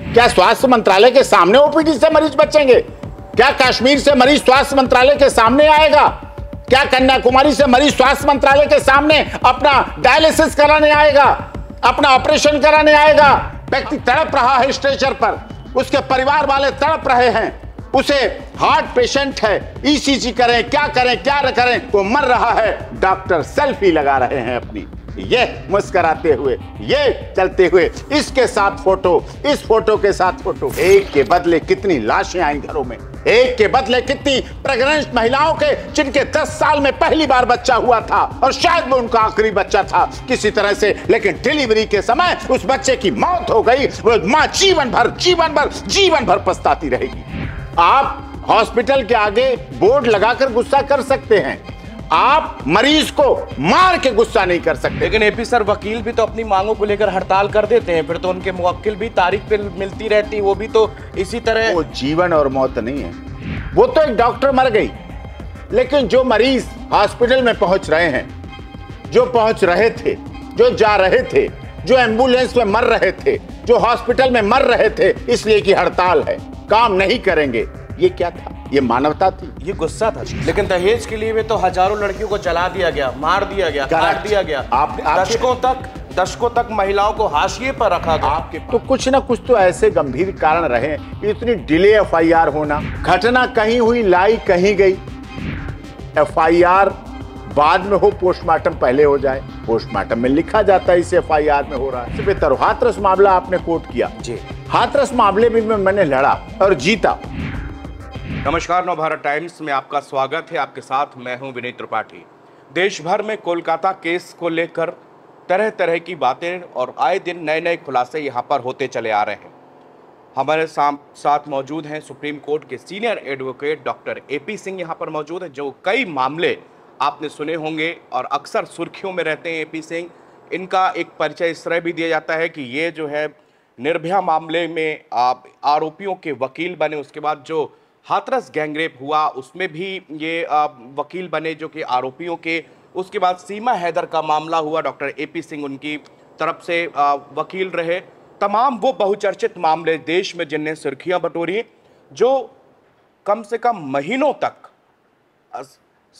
क्या स्वास्थ्य मंत्रालय के सामने ओपीडी से मरीज बचेंगे क्या कश्मीर से मरीज स्वास्थ्य मंत्रालय के सामने आएगा क्या कन्याकुमारी से मरीज स्वास्थ्य मंत्रालय के सामने अपना डायलिसिस कराने आएगा अपना ऑपरेशन कराने आएगा व्यक्ति तड़प रहा है स्ट्रेचर पर उसके परिवार वाले तड़प रहे हैं उसे हार्ट पेशेंट है ईसीजी e करें क्या करें क्या करें वो मर रहा है डॉक्टर सेल्फी लगा रहे हैं अपनी ये मुस्कराते हुए ये चलते हुए इसके साथ फोटो इस फोटो के साथ फोटो एक के बदले कितनी लाशें आई घरों में एक के बदले कितनी प्रेग्नेंट महिलाओं के जिनके दस साल में पहली बार बच्चा हुआ था और शायद वो उनका आखिरी बच्चा था किसी तरह से लेकिन डिलीवरी के समय उस बच्चे की मौत हो गई वो माँ जीवन भर जीवन भर जीवन भर पछताती रहेगी आप हॉस्पिटल के आगे बोर्ड लगाकर गुस्सा कर सकते हैं आप मरीज को मार के गुस्सा नहीं कर सकते लेकिन एपी सर वकील भी तो अपनी मांगों को लेकर हड़ताल कर देते हैं फिर तो उनके मुवक्किल भी तारीख पे मिलती रहती वो भी तो इसी तरह वो जीवन और मौत नहीं है वो तो एक डॉक्टर मर गई लेकिन जो मरीज हॉस्पिटल में पहुंच रहे हैं जो पहुंच रहे थे जो जा रहे थे जो एम्बुलेंस में मर रहे थे जो हॉस्पिटल में मर रहे थे इसलिए कि हड़ताल है काम नहीं करेंगे ये क्या था ये मानवता थी ये गुस्सा था लेकिन दहेज के लिए भी तो हजारों लड़कियों को जला दिया गया मार दिया गया काट दिया गया आप, दशकों तक दशकों तक महिलाओं को हाशिए पर रखा गया आपके तो कुछ ना कुछ तो ऐसे गंभीर कारण रहे इतनी डिले एफ होना घटना कहीं हुई लाई कहीं गई एफ बाद में हो पोस्टमार्टम पहले हो जाए पोस्टमार्टम में लिखा जाता है इसे एफ में हो रहा है सिर्फ हाथरस मामला आपने कोर्ट किया जी हाथरस मामले में मैंने लड़ा और जीता नमस्कार नव भारत टाइम्स में आपका स्वागत है आपके साथ मैं हूं विनीत त्रिपाठी देश भर में कोलकाता केस को लेकर तरह तरह की बातें और आए दिन नए नए खुलासे यहां पर होते चले आ रहे हैं हमारे साथ मौजूद हैं सुप्रीम कोर्ट के senior advocate doctor A P Singh यहाँ पर मौजूद है जो कई मामले आपने सुने होंगे और अक्सर सुर्खियों में रहते हैं ए पी सिंह इनका एक परिचय इस तरह भी दिया जाता है कि ये जो है निर्भया मामले में आप आरोपियों के वकील बने उसके बाद जो हाथरस गैंगरेप हुआ उसमें भी ये वकील बने जो कि आरोपियों के उसके बाद सीमा हैदर का मामला हुआ डॉक्टर ए पी सिंह उनकी तरफ से वकील रहे तमाम वो बहुचर्चित मामले देश में जिनने सुर्खियां बटोरी जो कम से कम महीनों तक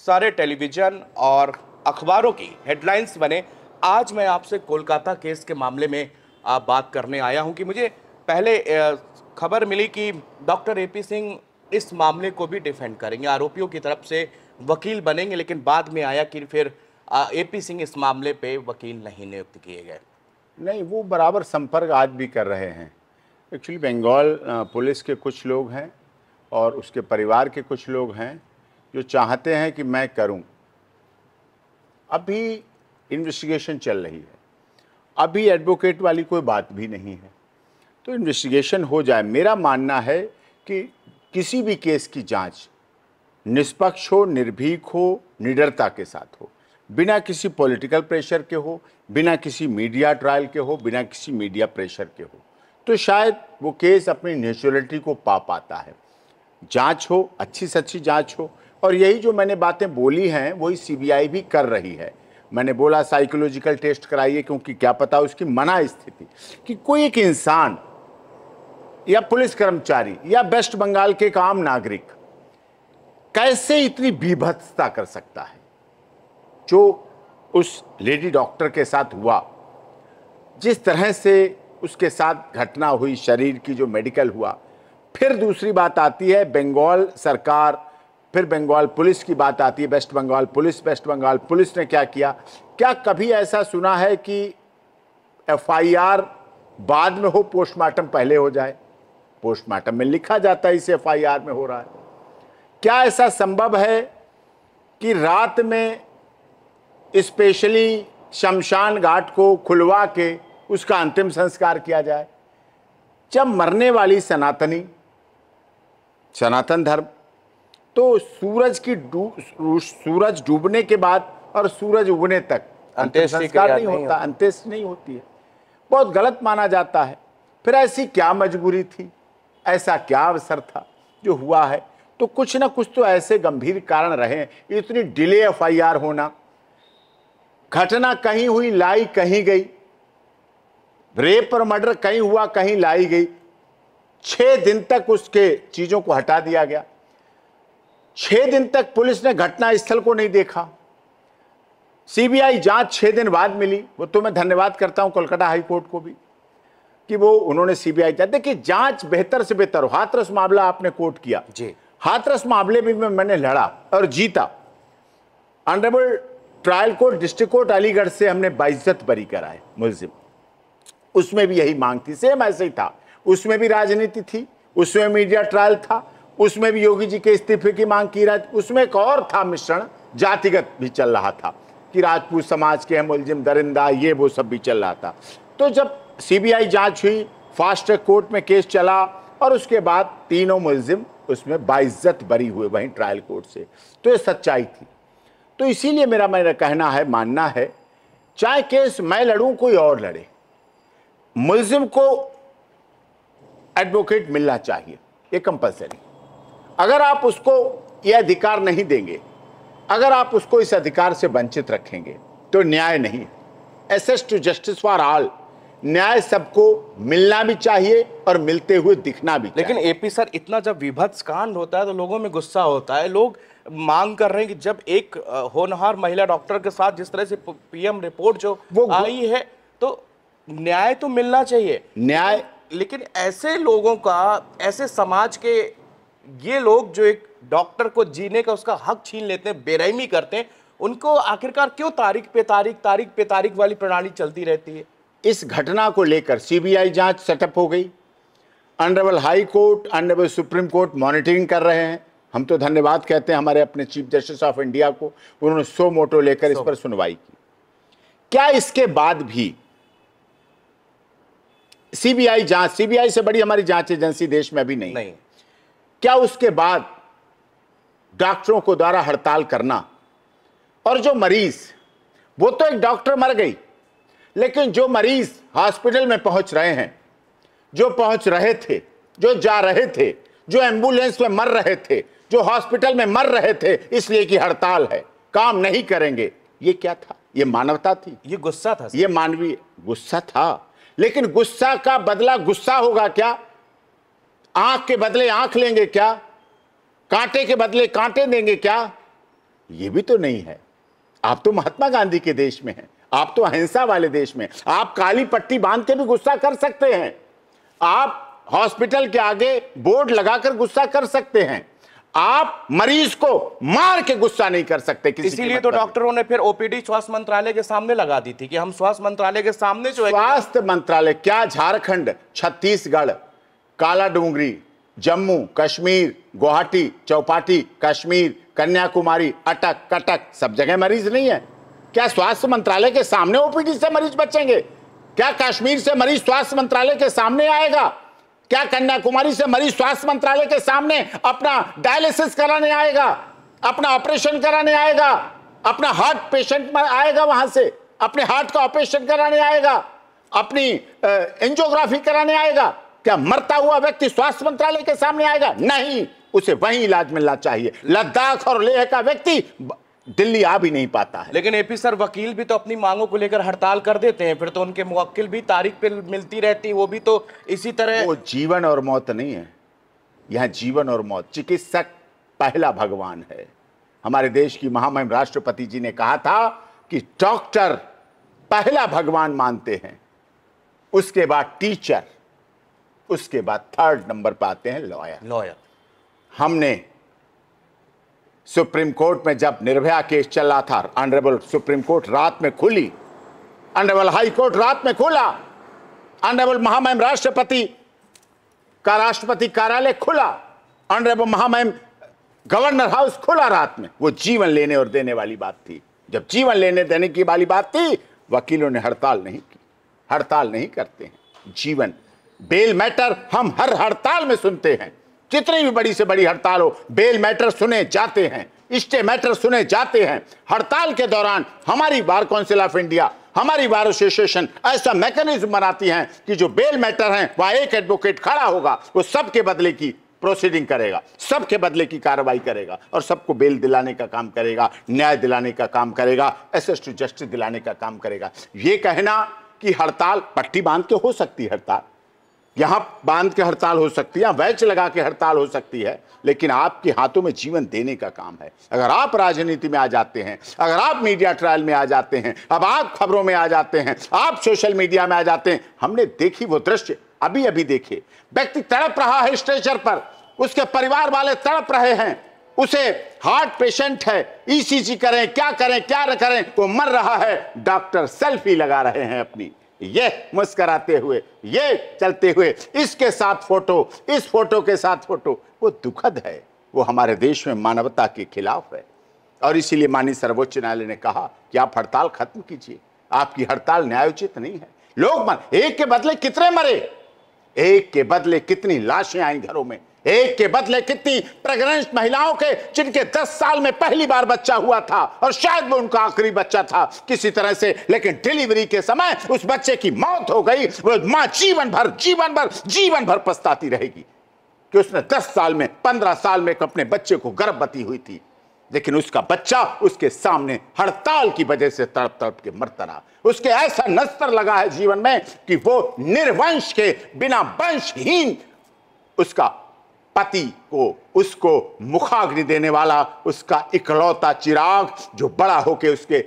सारे टेलीविज़न और अखबारों की हेडलाइंस बने आज मैं आपसे कोलकाता केस के मामले में आप बात करने आया हूं कि मुझे पहले खबर मिली कि डॉक्टर ए पी सिंह इस मामले को भी डिफेंड करेंगे आरोपियों की तरफ से वकील बनेंगे लेकिन बाद में आया कि फिर ए पी सिंह इस मामले पे वकील नहीं नियुक्त किए गए नहीं वो बराबर संपर्क आज भी कर रहे हैं एक्चुअली बंगाल पुलिस के कुछ लोग हैं और उसके परिवार के कुछ लोग हैं जो चाहते हैं कि मैं करूं अभी इन्वेस्टिगेशन चल रही है अभी एडवोकेट वाली कोई बात भी नहीं है तो इन्वेस्टिगेशन हो जाए मेरा मानना है कि किसी भी केस की जांच निष्पक्ष हो निर्भीक हो निडरता के साथ हो बिना किसी पॉलिटिकल प्रेशर के हो बिना किसी मीडिया ट्रायल के हो बिना किसी मीडिया प्रेशर के हो तो शायद वो केस अपनी नेचुरलिटी को पा पाता है जांच हो अच्छी से अच्छी जांच हो और यही जो मैंने बातें बोली हैं वही सीबीआई भी कर रही है मैंने बोला साइकोलॉजिकल टेस्ट कराइए क्योंकि क्या पता उसकी मना स्थिति कि कोई एक इंसान या पुलिस कर्मचारी या वेस्ट बंगाल के एक आम नागरिक कैसे इतनी बीभत्सता कर सकता है जो उस लेडी डॉक्टर के साथ हुआ जिस तरह से उसके साथ घटना हुई शरीर की जो मेडिकल हुआ फिर दूसरी बात आती है बंगाल सरकार फिर बंगाल पुलिस की बात आती है West Bengal police West Bengal police ने क्या किया क्या कभी ऐसा सुना है कि एफआईआर बाद में हो पोस्टमार्टम पहले हो जाए पोस्टमार्टम में लिखा जाता है इस एफ में हो रहा है क्या ऐसा संभव है कि रात में स्पेशली शमशान घाट को खुलवा के उसका अंतिम संस्कार किया जाए जब मरने वाली सनातनी सनातन धर्म तो सूरज की डू, सूरज डूबने के बाद और सूरज उगने तक अंत्येष्टि संस्कार नहीं होता अंत्येष्टि नहीं होती है बहुत गलत माना जाता है फिर ऐसी क्या मजबूरी थी ऐसा क्या अवसर था जो हुआ है तो कुछ ना कुछ तो ऐसे गंभीर कारण रहे इतनी डिले एफआईआर होना घटना कहीं हुई लाई कहीं गई रेप और मर्डर कहीं हुआ कहीं लाई गई छह दिन तक उसके चीज़ों को हटा दिया गया छह दिन तक पुलिस ने घटना स्थल को नहीं देखा सीबीआई जांच छह दिन बाद मिली वो तो मैं धन्यवाद करता हूं कोलकाता हाईकोर्ट को भी कि वो उन्होंने सीबीआई जांच देखिए जांच बेहतर से बेहतर हाथरस मामला आपने कोर्ट किया जी हाथरस मामले में मैं मैंने लड़ा और जीता honourable trial court district court Aligarh से हमने बाइज्जत बरी कराए मुलजिम उसमें भी यही मांग थी सेम ऐसे ही था उसमें भी राजनीति थी उसमें मीडिया ट्रायल था उसमें भी योगी जी के इस्तीफे की मांग की रहा उसमें एक और था मिश्रण जातिगत भी चल रहा था कि राजपूत समाज के हैं मुलजिम दरिंदा ये वो सब भी चल रहा था तो जब सीबीआई जांच हुई फास्ट ट्रैक कोर्ट में केस चला और उसके बाद तीनों मुलजिम उसमें बाइज्जत बरी हुए वहीं ट्रायल कोर्ट से तो ये सच्चाई थी तो इसीलिए मेरा मेरा कहना है मानना है चाहे केस मैं लड़ूं कोई और लड़े मुलजिम को एडवोकेट मिलना चाहिए ये कंपलसरी अगर आप उसको ये अधिकार नहीं देंगे अगर आप उसको इस अधिकार से वंचित रखेंगे तो न्याय नहीं access to justice for all न्याय सबको मिलना भी चाहिए और मिलते हुए दिखना भी लेकिन एपी सर इतना जब विभत्स कांड होता है तो लोगों में गुस्सा होता है लोग मांग कर रहे हैं कि जब एक होनहार महिला डॉक्टर के साथ जिस तरह से पीएम रिपोर्ट जो वो आई है तो न्याय तो मिलना चाहिए न्याय लेकिन ऐसे लोगों का ऐसे समाज के ये लोग जो एक डॉक्टर को जीने का उसका हक छीन लेते हैं बेरहमी करते हैं उनको आखिरकार क्यों तारीख पे तारीख तारीख पे तारीख वाली प्रणाली चलती रहती है इस घटना को लेकर सीबीआई जांच सेटअप हो गई honourable high court honourable supreme court monitoring कर रहे हैं हम तो धन्यवाद कहते हैं हमारे अपने चीफ जस्टिस ऑफ इंडिया को उन्होंने सो मोटो लेकर इस पर सुनवाई की क्या इसके बाद भी सीबीआई जांच सीबीआई से बड़ी हमारी जांच एजेंसी देश में अभी नहीं, नहीं। क्या उसके बाद डॉक्टरों को द्वारा हड़ताल करना और जो मरीज वो तो एक डॉक्टर मर गई लेकिन जो मरीज हॉस्पिटल में पहुंच रहे हैं जो पहुंच रहे थे जो जा रहे थे जो एम्बुलेंस में मर रहे थे जो हॉस्पिटल में मर रहे थे इसलिए कि हड़ताल है काम नहीं करेंगे ये क्या था ये मानवता थी ये गुस्सा था ये मानवीय गुस्सा था लेकिन गुस्सा का बदला गुस्सा होगा क्या आंख के बदले आंख लेंगे क्या कांटे के बदले कांटे देंगे क्या ये भी तो नहीं है आप तो महात्मा गांधी के देश में हैं आप तो अहिंसा वाले देश में आप काली पट्टी बांध के भी गुस्सा कर सकते हैं आप हॉस्पिटल के आगे बोर्ड लगाकर गुस्सा कर सकते हैं आप मरीज को मार के गुस्सा नहीं कर सकते इसीलिए तो डॉक्टरों ने फिर ओपीडी स्वास्थ्य मंत्रालय के सामने लगा दी थी कि हम स्वास्थ्य मंत्रालय के सामने जो स्वास्थ्य मंत्रालय क्या झारखंड छत्तीसगढ़ काला डूंगरी जम्मू कश्मीर गुवाहाटी चौपाटी कश्मीर कन्याकुमारी अटक कटक सब जगह मरीज नहीं है क्या स्वास्थ्य मंत्रालय के सामने ओपीडी से मरीज बचेंगे क्या कश्मीर से मरीज स्वास्थ्य मंत्रालय के सामने आएगा क्या कन्याकुमारी से मरीज स्वास्थ्य मंत्रालय के सामने अपना डायलिसिस कराने आएगा अपना ऑपरेशन कराने आएगा अपना हार्ट पेशेंट आएगा वहां से अपने हार्ट का ऑपरेशन कराने आएगा अपनी एंजियोग्राफी कराने आएगा क्या मरता हुआ व्यक्ति स्वास्थ्य मंत्रालय के सामने आएगा नहीं उसे वही इलाज मिलना चाहिए लद्दाख और लेह का व्यक्ति दिल्ली आ भी नहीं पाता है लेकिन एपी सर वकील भी तो अपनी मांगों को लेकर हड़ताल कर देते हैं फिर तो उनके मुवक्किल भी तारीख पे मिलती रहती है वो भी तो इसी तरह वो जीवन और मौत नहीं है यहाँ जीवन और मौत चिकित्सक पहला भगवान है हमारे देश की महामहिम राष्ट्रपति जी ने कहा था कि डॉक्टर पहला भगवान मानते हैं उसके बाद टीचर उसके बाद थर्ड नंबर पर आते हैं लॉयर लॉयर हमने सुप्रीम कोर्ट में जब निर्भया केस चल रहा था ऑनरेबल सुप्रीम कोर्ट रात में खुली ऑनरेबल हाई कोर्ट रात में खुला ऑनरेबल महामहिम राष्ट्रपति का राष्ट्रपति कार्यालय खुला ऑनरेबल महामहिम गवर्नर हाउस खुला रात में वो जीवन लेने और देने वाली बात थी जब जीवन लेने देने की वाली बात थी वकीलों ने हड़ताल नहीं की हड़ताल नहीं करते हैं जीवन बेल मैटर हम हर हड़ताल में सुनते हैं कितनी भी बड़ी से बड़ी हड़ताल हो बेल मैटर सुने जाते हैं स्टे मैटर सुने जाते हैं हड़ताल के दौरान हमारी बार काउंसिल ऑफ इंडिया हमारी बार एसोसिएशन ऐसा मैकेनिज्म बनाती हैं कि जो बेल मैटर हैं वह एक एडवोकेट खड़ा होगा वो सबके बदले की प्रोसीडिंग करेगा सबके बदले की कार्रवाई करेगा और सबको बेल दिलाने का काम करेगा न्याय दिलाने का काम करेगा एसेस टू जस्टिस दिलाने का काम करेगा ये कहना कि हड़ताल पट्टी बांध के हो सकती हड़ताल यहां बांध के हड़ताल हो सकती है वैच लगा के हड़ताल हो सकती है लेकिन आपके हाथों में जीवन देने का काम है अगर आप राजनीति में आ जाते हैं अगर आप मीडिया ट्रायल में आ जाते हैं अब आप खबरों में आ जाते हैं आप सोशल मीडिया में आ जाते हैं हमने देखी वो दृश्य अभी अभी देखे व्यक्ति तड़प रहा है स्ट्रेचर पर उसके परिवार वाले तड़प रहे हैं उसे हार्ट पेशेंट है ईसीजी e करें क्या करें क्या करें वो मर रहा है डॉक्टर सेल्फी लगा रहे हैं अपनी ये मुस्कराते हुए ये चलते हुए इसके साथ फोटो इस फोटो के साथ फोटो वो दुखद है वो हमारे देश में मानवता के खिलाफ है और इसीलिए माननीय सर्वोच्च न्यायालय ने कहा कि आप हड़ताल खत्म कीजिए आपकी हड़ताल न्यायोचित नहीं है लोग मर एक के बदले कितने मरे एक के बदले कितनी लाशें आई घरों में एक के बदले कितनी प्रेग्नेंट महिलाओं के जिनके 10 साल में पहली बार बच्चा हुआ था और शायद वो उनका आखिरी बच्चा था किसी तरह से लेकिन डिलीवरी के समय उस बच्चे की मौत हो गई वो मां जीवन भर जीवन भर जीवन भर पछताती रहेगी कि उसने 10 साल में 15 साल में अपने बच्चे को गर्भवती हुई थी लेकिन उसका बच्चा उसके सामने हड़ताल की वजह से तड़प तड़प के मरता रहा उसके ऐसा नस्तर लगा है जीवन में कि वो निर्वंश के बिना वंशहीन उसका पति को उसको मुखाग्नि देने वाला उसका इकलौता चिराग जो बड़ा होके उसके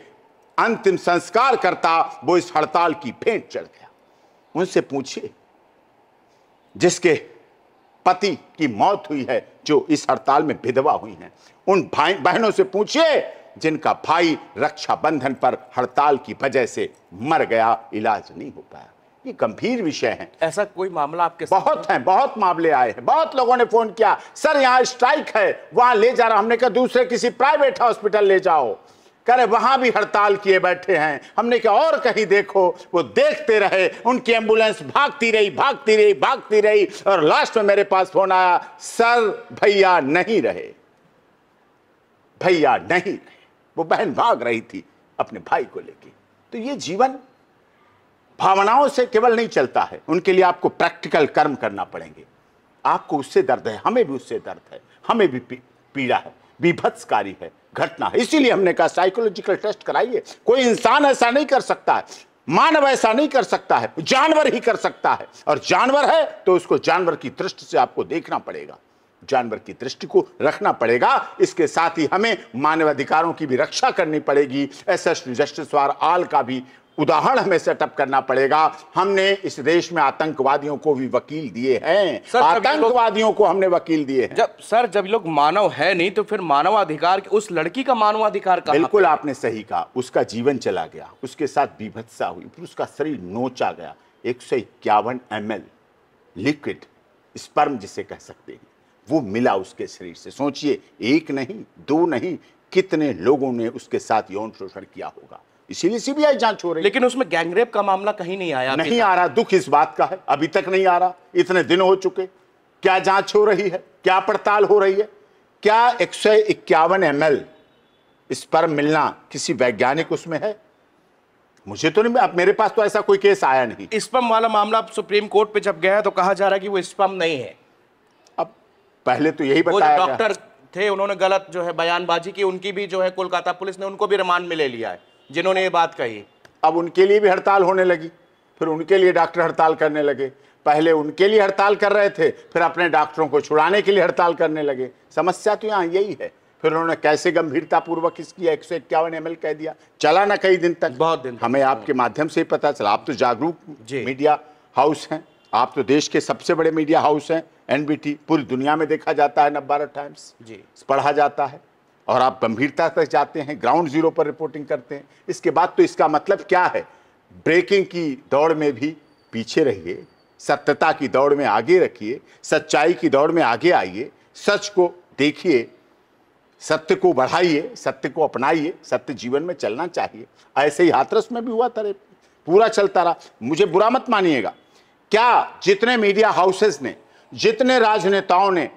अंतिम संस्कार करता वो इस हड़ताल की भेंट चढ़ गया उनसे पूछिए जिसके पति की मौत हुई है जो इस हड़ताल में विधवा हुई हैं उन भाई बहनों से पूछिए जिनका भाई रक्षाबंधन पर हड़ताल की वजह से मर गया इलाज नहीं हो पाया ये गंभीर विषय हैं ऐसा कोई मामला आपके बहुत है बहुत मामले आए हैं बहुत लोगों ने फोन किया सर यहाँ स्ट्राइक है वहां ले जा रहा हमने कहा दूसरे किसी प्राइवेट हॉस्पिटल ले जाओ करे वहां भी हड़ताल किए बैठे हैं हमने कहा और कहीं देखो वो देखते रहे उनकी एम्बुलेंस भागती रही भागती रही भागती रही और लास्ट में मेरे पास फोन आया सर भैया नहीं रहे भैया नहीं रहे वो बहन भाग रही थी अपने भाई को लेके तो ये जीवन भावनाओं से केवल नहीं चलता है उनके लिए आपको प्रैक्टिकल कर्म करना पड़ेंगे आपको उससे दर्द है हमें भी उससे दर्द है हमें भी पीड़ा है विभत्सकारी है घटना है इसीलिए हमने कहा साइकोलॉजिकल टेस्ट कराइए कोई इंसान ऐसा नहीं कर सकता है मानव ऐसा नहीं कर सकता है जानवर ही कर सकता है और जानवर है तो उसको जानवर की दृष्टि से आपको देखना पड़ेगा जानवर की दृष्टि को रखना पड़ेगा इसके साथ ही हमें मानवाधिकारों की भी रक्षा करनी पड़ेगी एस एस जस्टिस आल का भी उदाहरण हमें सेटअप करना पड़ेगा हमने इस देश में आतंकवादियों को भी वकील दिए हैं आतंकवादियों को हमने वकील दिए हैं जब सर जब लोग मानव है नहीं तो फिर मानवाधिकार उस लड़की का मानवाधिकार का बिल्कुल आपने सही कहा उसका जीवन चला गया उसके साथ बीभत्सा हुई फिर उसका शरीर नोचा गया एक सौ इक्यावन एम लिक्विड स्पर्म जिसे कह सकते हैं वो मिला उसके शरीर से सोचिए एक नहीं दो नहीं कितने लोगों ने उसके साथ यौन शोषण किया होगा इसीलिए सीबीआई जांच हो रही है लेकिन उसमें गैंगरेप का मामला कहीं नहीं आया नहीं आ रहा दुख इस बात का है अभी तक नहीं आ रहा इतने दिन हो चुके क्या जांच हो रही है क्या पड़ताल हो रही है क्या एक सौ इक्यावन एम इस पर मिलना किसी वैज्ञानिक उसमें है मुझे तो नहीं अब मेरे पास तो ऐसा कोई केस आया नहीं स्पम वाला मामला सुप्रीम कोर्ट पे जब गया तो कहा जा रहा है कि वो स्पम नहीं है अब पहले तो यही बताया डॉक्टर थे उन्होंने गलत जो है बयानबाजी की उनकी भी जो है कोलकाता पुलिस ने उनको भी रिमांड में ले लिया है जिन्होंने ये बात कही अब उनके लिए भी हड़ताल होने लगी फिर उनके लिए डॉक्टर हड़ताल करने लगे पहले उनके लिए हड़ताल कर रहे थे फिर अपने डॉक्टरों को छुड़ाने के लिए हड़ताल करने लगे समस्या तो यहाँ यही है फिर उन्होंने कैसे गंभीरतापूर्वक इसकी एक सौ इक्यावन एम कह दिया चला ना कई दिन तक बहुत दिन हमें आपके माध्यम से ही पता चला आप तो जागरूक मीडिया हाउस हैं आप तो देश के सबसे बड़े मीडिया हाउस हैं एनबीटी पूरी दुनिया में देखा जाता है नब्बारा टाइम्स जी पढ़ा जाता है और आप गंभीरता तक जाते हैं ग्राउंड जीरो पर रिपोर्टिंग करते हैं इसके बाद तो इसका मतलब क्या है ब्रेकिंग की दौड़ में भी पीछे रहिए सत्यता की दौड़ में आगे रखिए सच्चाई की दौड़ में आगे आइए सच को देखिए सत्य को बढ़ाइए सत्य को अपनाइए सत्य जीवन में चलना चाहिए ऐसे ही हाथरस में भी हुआ था पूरा चलता रहा मुझे बुरा मत मानिएगा क्या जितने मीडिया हाउसेस ने जितने राजनेताओं ने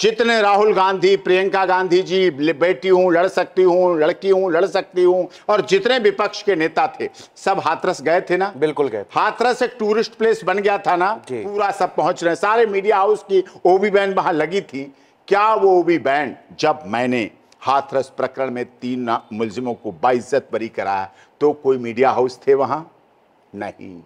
जितने राहुल गांधी प्रियंका गांधी जी बेटी हूँ लड़ सकती हूँ लड़की हूँ लड़ सकती हूँ और जितने विपक्ष के नेता थे सब हाथरस गए थे ना बिल्कुल गए हाथरस एक टूरिस्ट प्लेस बन गया था ना पूरा सब पहुंच रहे सारे मीडिया हाउस की ओबी बैन वहां लगी थी क्या वो ओबी बैन जब मैंने हाथरस प्रकरण में तीन मुलजिमों को बाइज्जत बरी कराया तो कोई मीडिया हाउस थे वहां नहीं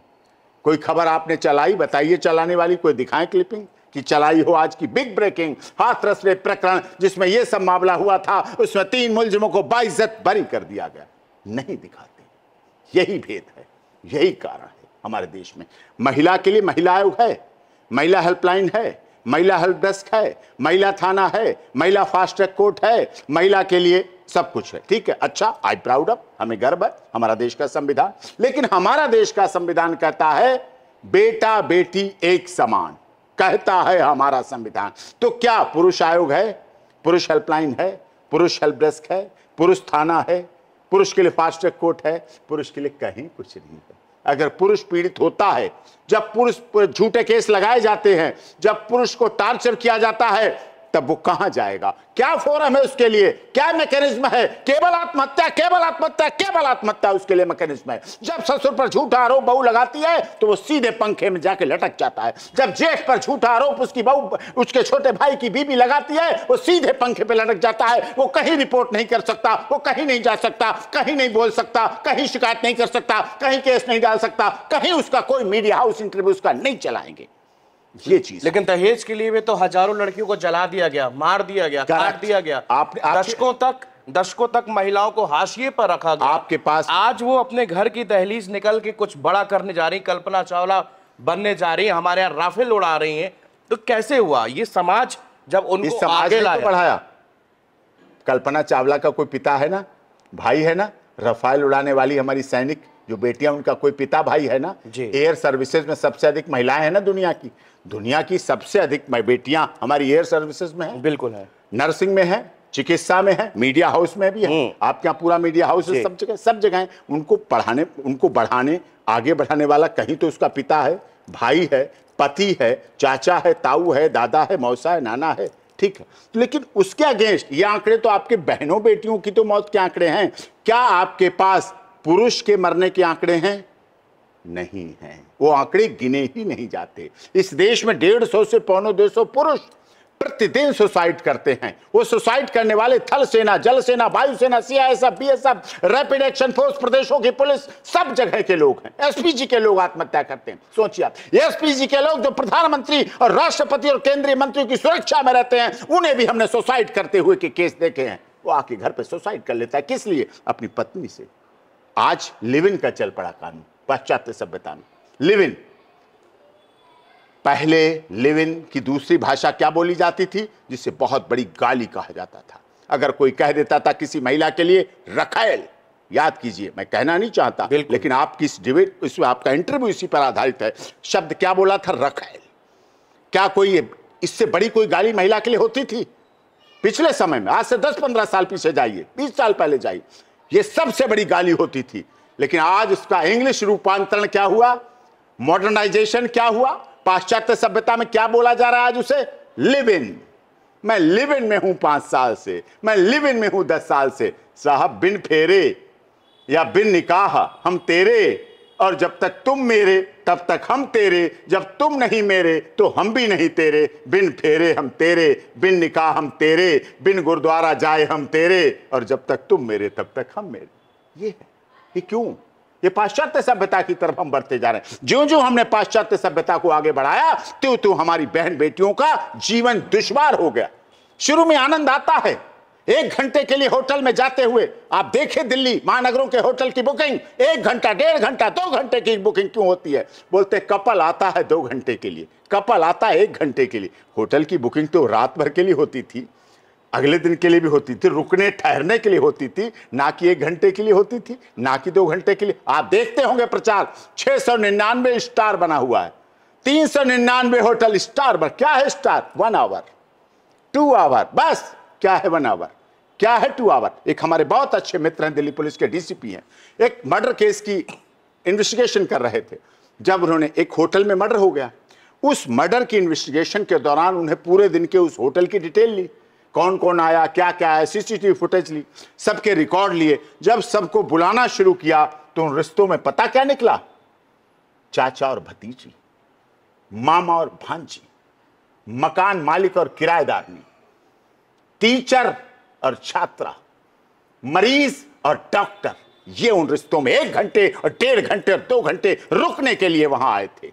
कोई खबर आपने चलाई बताइए चलाने वाली कोई दिखाएं क्लिपिंग कि चलाई हो आज की बिग ब्रेकिंग हाथरस प्रकरण जिसमें यह सब मामला हुआ था उसमें तीन मुलजिमों को बाइज्जत बरी कर दिया गया नहीं दिखाते यही भेद है यही कारण है हमारे देश में महिला के लिए महिला आयोग है महिला हेल्पलाइन है महिला हेल्प डेस्क है महिला थाना है महिला फास्ट ट्रैक कोर्ट है महिला के लिए सब कुछ है ठीक है अच्छा आई प्राउड ऑफ हमें गर्व है हमारा देश का संविधान लेकिन हमारा देश का संविधान कहता है बेटा बेटी एक समान कहता है हमारा संविधान तो क्या पुरुष आयोग है पुरुष हेल्पलाइन है पुरुष हेल्प डेस्क है पुरुष थाना है पुरुष के लिए फास्ट ट्रैक कोर्ट है पुरुष के लिए कहीं कुछ नहीं है अगर पुरुष पीड़ित होता है जब पुरुष झूठे केस लगाए जाते हैं जब पुरुष को टार्चर किया जाता है तब वो कहां जाएगा क्या फोरम है उसके लिए क्या मैकेनिज्म है केवल आत्महत्या केवल आत्महत्या केवल आत्महत्या उसके लिए मैकेनिज्म है जब ससुर पर झूठा आरोप बहू लगाती है तो वो सीधे पंखे में जाके लटक जाता है जब जेठ पर झूठा आरोप उसकी बहू उसके छोटे भाई की बीबी लगाती है वो सीधे पंखे पे लटक जाता है वो कहीं रिपोर्ट नहीं कर सकता वो कहीं नहीं जा सकता कहीं नहीं बोल सकता कहीं शिकायत नहीं कर सकता कहीं केस नहीं डाल सकता कहीं उसका कोई मीडिया हाउस इंटरव्यू उसका नहीं चलाएंगे ये चीज लेकिन दहेज के लिए भी तो हजारों लड़कियों को जला दिया गया मार दिया गया काट दिया गया आपने दशकों तक दशकों तक महिलाओं को हाशिए पर रखा गया आपके पास आज वो अपने घर की दहलीज निकल के कुछ बड़ा करने जा रही कल्पना चावला बनने जा रही है हमारे यहाँ राफेल उड़ा रही है तो कैसे हुआ ये समाज जब उनको समाज आगे तो लाया बढ़ाया कल्पना चावला का कोई पिता है ना भाई है ना रफाल उड़ाने वाली हमारी सैनिक जो बेटियां उनका कोई पिता भाई है ना एयर सर्विसेज में सबसे अधिक महिलाएं हैं ना दुनिया की दुनिया की सबसे अधिक बेटियां हमारी एयर सर्विसेज में है बिल्कुल है नर्सिंग में है चिकित्सा में है मीडिया हाउस में भी है हम्म। आपके यहाँ पूरा मीडिया हाउस सब जगह सब जगह है उनको पढ़ाने उनको बढ़ाने आगे बढ़ाने वाला कहीं तो उसका पिता है भाई है पति है चाचा है ताऊ है दादा है मौसा है नाना है ठीक है तो लेकिन उसके अगेंस्ट ये आंकड़े तो आपके बहनों बेटियों की तो मौत के आंकड़े हैं क्या आपके पास पुरुष के मरने के आंकड़े हैं नहीं हैं वो आंकड़े गिने ही नहीं जाते इस देश में डेढ़ सौ से पौनो दो सौ पुरुष प्रतिदिन सुसाइड करते हैं वो सुसाइड करने वाले थल सेना जल सेना वायुसेना S F rapid action force प्रदेशों की पुलिस सब जगह के लोग हैं एसपीजी के लोग आत्महत्या करते हैं सोचिए आप एसपीजी के लोग जो प्रधानमंत्री और राष्ट्रपति और केंद्रीय मंत्री की सुरक्षा में रहते हैं उन्हें भी हमने सुसाइड करते हुए के केस देखे हैं वो आके घर पर सुसाइड कर लेता है किस लिए अपनी पत्नी से आज लिविंग का चल पड़ा कानून पाश्चात्य सभ्यता में इन पहले लिविन की दूसरी भाषा क्या बोली जाती थी जिसे बहुत बड़ी गाली कहा जाता था अगर कोई कह देता था किसी महिला के लिए रखेल याद कीजिए मैं कहना नहीं चाहता लेकिन आपकी इस डिबेट इसमें आपका इंटरव्यू इसी पर आधारित है शब्द क्या बोला था रखैल क्या कोई इससे बड़ी कोई गाली महिला के लिए होती थी पिछले समय में आज से 10-15 साल पीछे जाइए 20 साल पहले जाइए ये सबसे बड़ी गाली होती थी लेकिन आज उसका इंग्लिश रूपांतरण क्या हुआ मॉडर्नाइजेशन क्या हुआ पाश्चात्य सभ्यता में क्या बोला जा रहा है आज उसे लिव इन मैं लिव इन में हूं पांच साल से मैं लिव इन में हूं दस साल से साहब बिन फेरे या बिन निकाह हम तेरे और जब तक तुम मेरे तब तक हम तेरे जब तुम नहीं मेरे तो हम भी नहीं तेरे बिन फेरे हम तेरे बिन निकाह हम तेरे बिन गुरुद्वारा जाए हम तेरे और जब तक तुम मेरे तब तक हम मेरे ये है ये क्यों ये पाश्चात्य सभ्यता की तरफ हम बढ़ते जा रहे हैं ज्यो ज्यो हमने पाश्चात्य सभ्यता को आगे बढ़ाया त्यों त्यों हमारी बहन बेटियों का जीवन दुश्वार हो गया शुरू में आनंद आता है एक घंटे के लिए होटल में जाते हुए आप देखें दिल्ली महानगरों के होटल की बुकिंग एक घंटा डेढ़ घंटा दो घंटे की बुकिंग क्यों होती है बोलते कपल आता है दो घंटे के लिए कपल आता है एक घंटे के लिए होटल की बुकिंग तो रात भर के लिए होती थी अगले दिन के लिए भी होती थी रुकने ठहरने के लिए होती थी ना कि एक घंटे के लिए होती थी ना कि दो घंटे के लिए आप देखते होंगे प्रचार छः सौ निन्यानवे स्टार बना हुआ है तीन सौ निन्यानवे होटल स्टार बन क्या है star one hour two hour बस क्या है वन आवर क्या है टू आवर एक हमारे बहुत अच्छे मित्र हैं दिल्ली पुलिस के डीसीपी हैं एक मर्डर केस की इन्वेस्टिगेशन कर रहे थे जब उन्होंने एक होटल में मर्डर हो गया उस मर्डर की इन्वेस्टिगेशन के दौरान उन्हें पूरे दिन के उस होटल की डिटेल ली कौन कौन आया क्या क्या है सीसीटीवी फुटेज ली सबके रिकॉर्ड लिए जब सबको बुलाना शुरू किया तो उन रिश्तों में पता क्या निकला चाचा और भतीजी मामा और भांजी मकान मालिक और किराएदार ने टीचर और छात्रा मरीज और डॉक्टर ये उन रिश्तों में एक घंटे और डेढ़ घंटे और दो घंटे रुकने के लिए वहां आए थे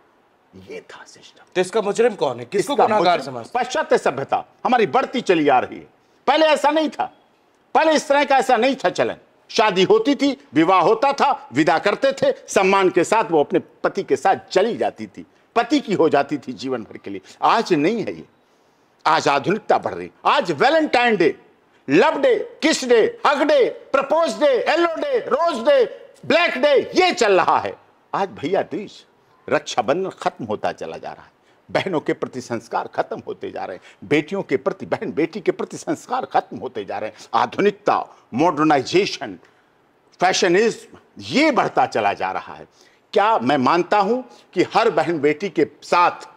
ये था सिस्टम तो इसका मुजरिम कौन है किसको गुनाहगार समझ पाश्चात्य सभ्यता हमारी बढ़ती चली आ रही है पहले ऐसा नहीं था पहले इस तरह का ऐसा नहीं था चलन शादी होती थी विवाह होता था विदा करते थे सम्मान के साथ वो अपने पति के साथ चली जाती थी पति की हो जाती थी जीवन भर के लिए आज नहीं है ये आज आधुनिकता बढ़ रही आज Valentine day love day kiss day hug day propose day yellow day rose day black day ये चल रहा है आज भैया देश रक्षाबंधन खत्म होता चला जा रहा है बहनों के प्रति संस्कार खत्म होते जा रहे हैं बेटियों के प्रति बहन बेटी के प्रति संस्कार खत्म होते जा रहे हैं आधुनिकता मॉडर्नाइजेशन फैशनिज्म ये बढ़ता चला जा रहा है क्या मैं मानता हूं कि हर बहन बेटी के साथ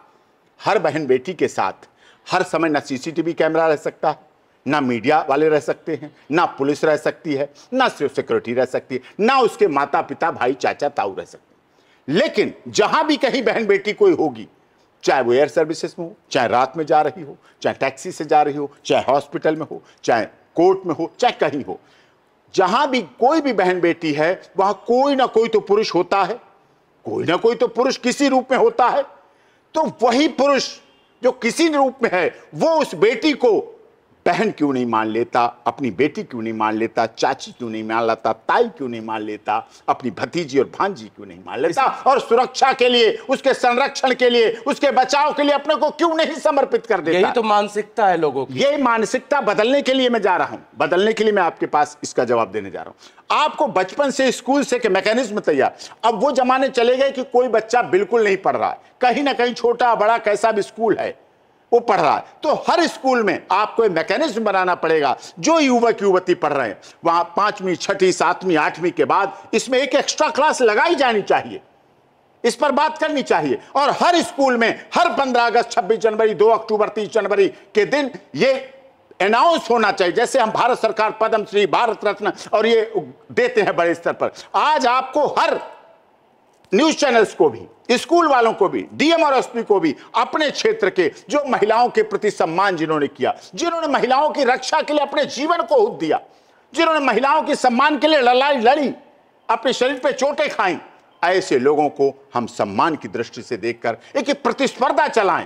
हर बहन बेटी के साथ हर समय ना सीसीटीवी कैमरा रह सकता है ना मीडिया वाले रह सकते हैं ना पुलिस रह सकती है ना सिर्फ सिक्योरिटी रह सकती है ना उसके माता पिता भाई चाचा ताऊ रह सकते लेकिन जहां भी कहीं बहन बेटी कोई होगी चाहे वो एयर सर्विसेज में हो चाहे रात में जा रही हो चाहे टैक्सी से जा रही हो चाहे हॉस्पिटल में हो चाहे कोर्ट में हो चाहे कहीं हो जहां भी कोई भी बहन बेटी है वहां कोई ना कोई तो पुरुष होता है कोई ना कोई तो पुरुष किसी रूप में होता है तो वही पुरुष जो किसी रूप में है वो उस बेटी को बहन क्यों नहीं मान लेता अपनी बेटी क्यों नहीं मान लेता चाची क्यों नहीं मान लेता ताई क्यों नहीं मान लेता अपनी भतीजी और भांजी क्यों नहीं मान लेता और सुरक्षा के लिए उसके संरक्षण के लिए उसके बचाव के लिए अपने को क्यों नहीं समर्पित कर देता यही तो मानसिकता है लोगों की यही मानसिकता बदलने के लिए मैं जा रहा हूं बदलने के लिए मैं आपके पास इसका जवाब देने जा रहा हूँ आपको बचपन से स्कूल से मैकेनिज्म तैयार अब वो जमाने चले गए कि कोई बच्चा बिल्कुल नहीं पढ़ रहा है कहीं ना कहीं छोटा बड़ा कैसा भी स्कूल है वो पढ़ रहा है तो हर स्कूल में आपको एक मैकेनिज्म बनाना पड़ेगा जो युवक युवती पढ़ रहे हैं वहां पांचवी छठी सातवीं आठवीं के बाद इसमें एक एक्स्ट्रा क्लास लगाई जानी चाहिए इस पर बात करनी चाहिए और हर स्कूल में हर 15 अगस्त 26 जनवरी 2 अक्टूबर 30 जनवरी के दिन ये अनाउंस होना चाहिए जैसे हम भारत सरकार पद्मश्री भारत रत्न और ये देते हैं बड़े स्तर पर आज आपको हर न्यूज चैनल्स को भी स्कूल वालों को भी डीएम और एसपी को भी अपने क्षेत्र के जो महिलाओं के प्रति सम्मान जिन्होंने किया जिन्होंने महिलाओं की रक्षा के लिए अपने जीवन को हुद दिया जिन्होंने महिलाओं के सम्मान के लिए लड़ाई लड़ी अपने शरीर पे चोटें खाई ऐसे लोगों को हम सम्मान की दृष्टि से देखकर एक प्रतिस्पर्धा चलाएं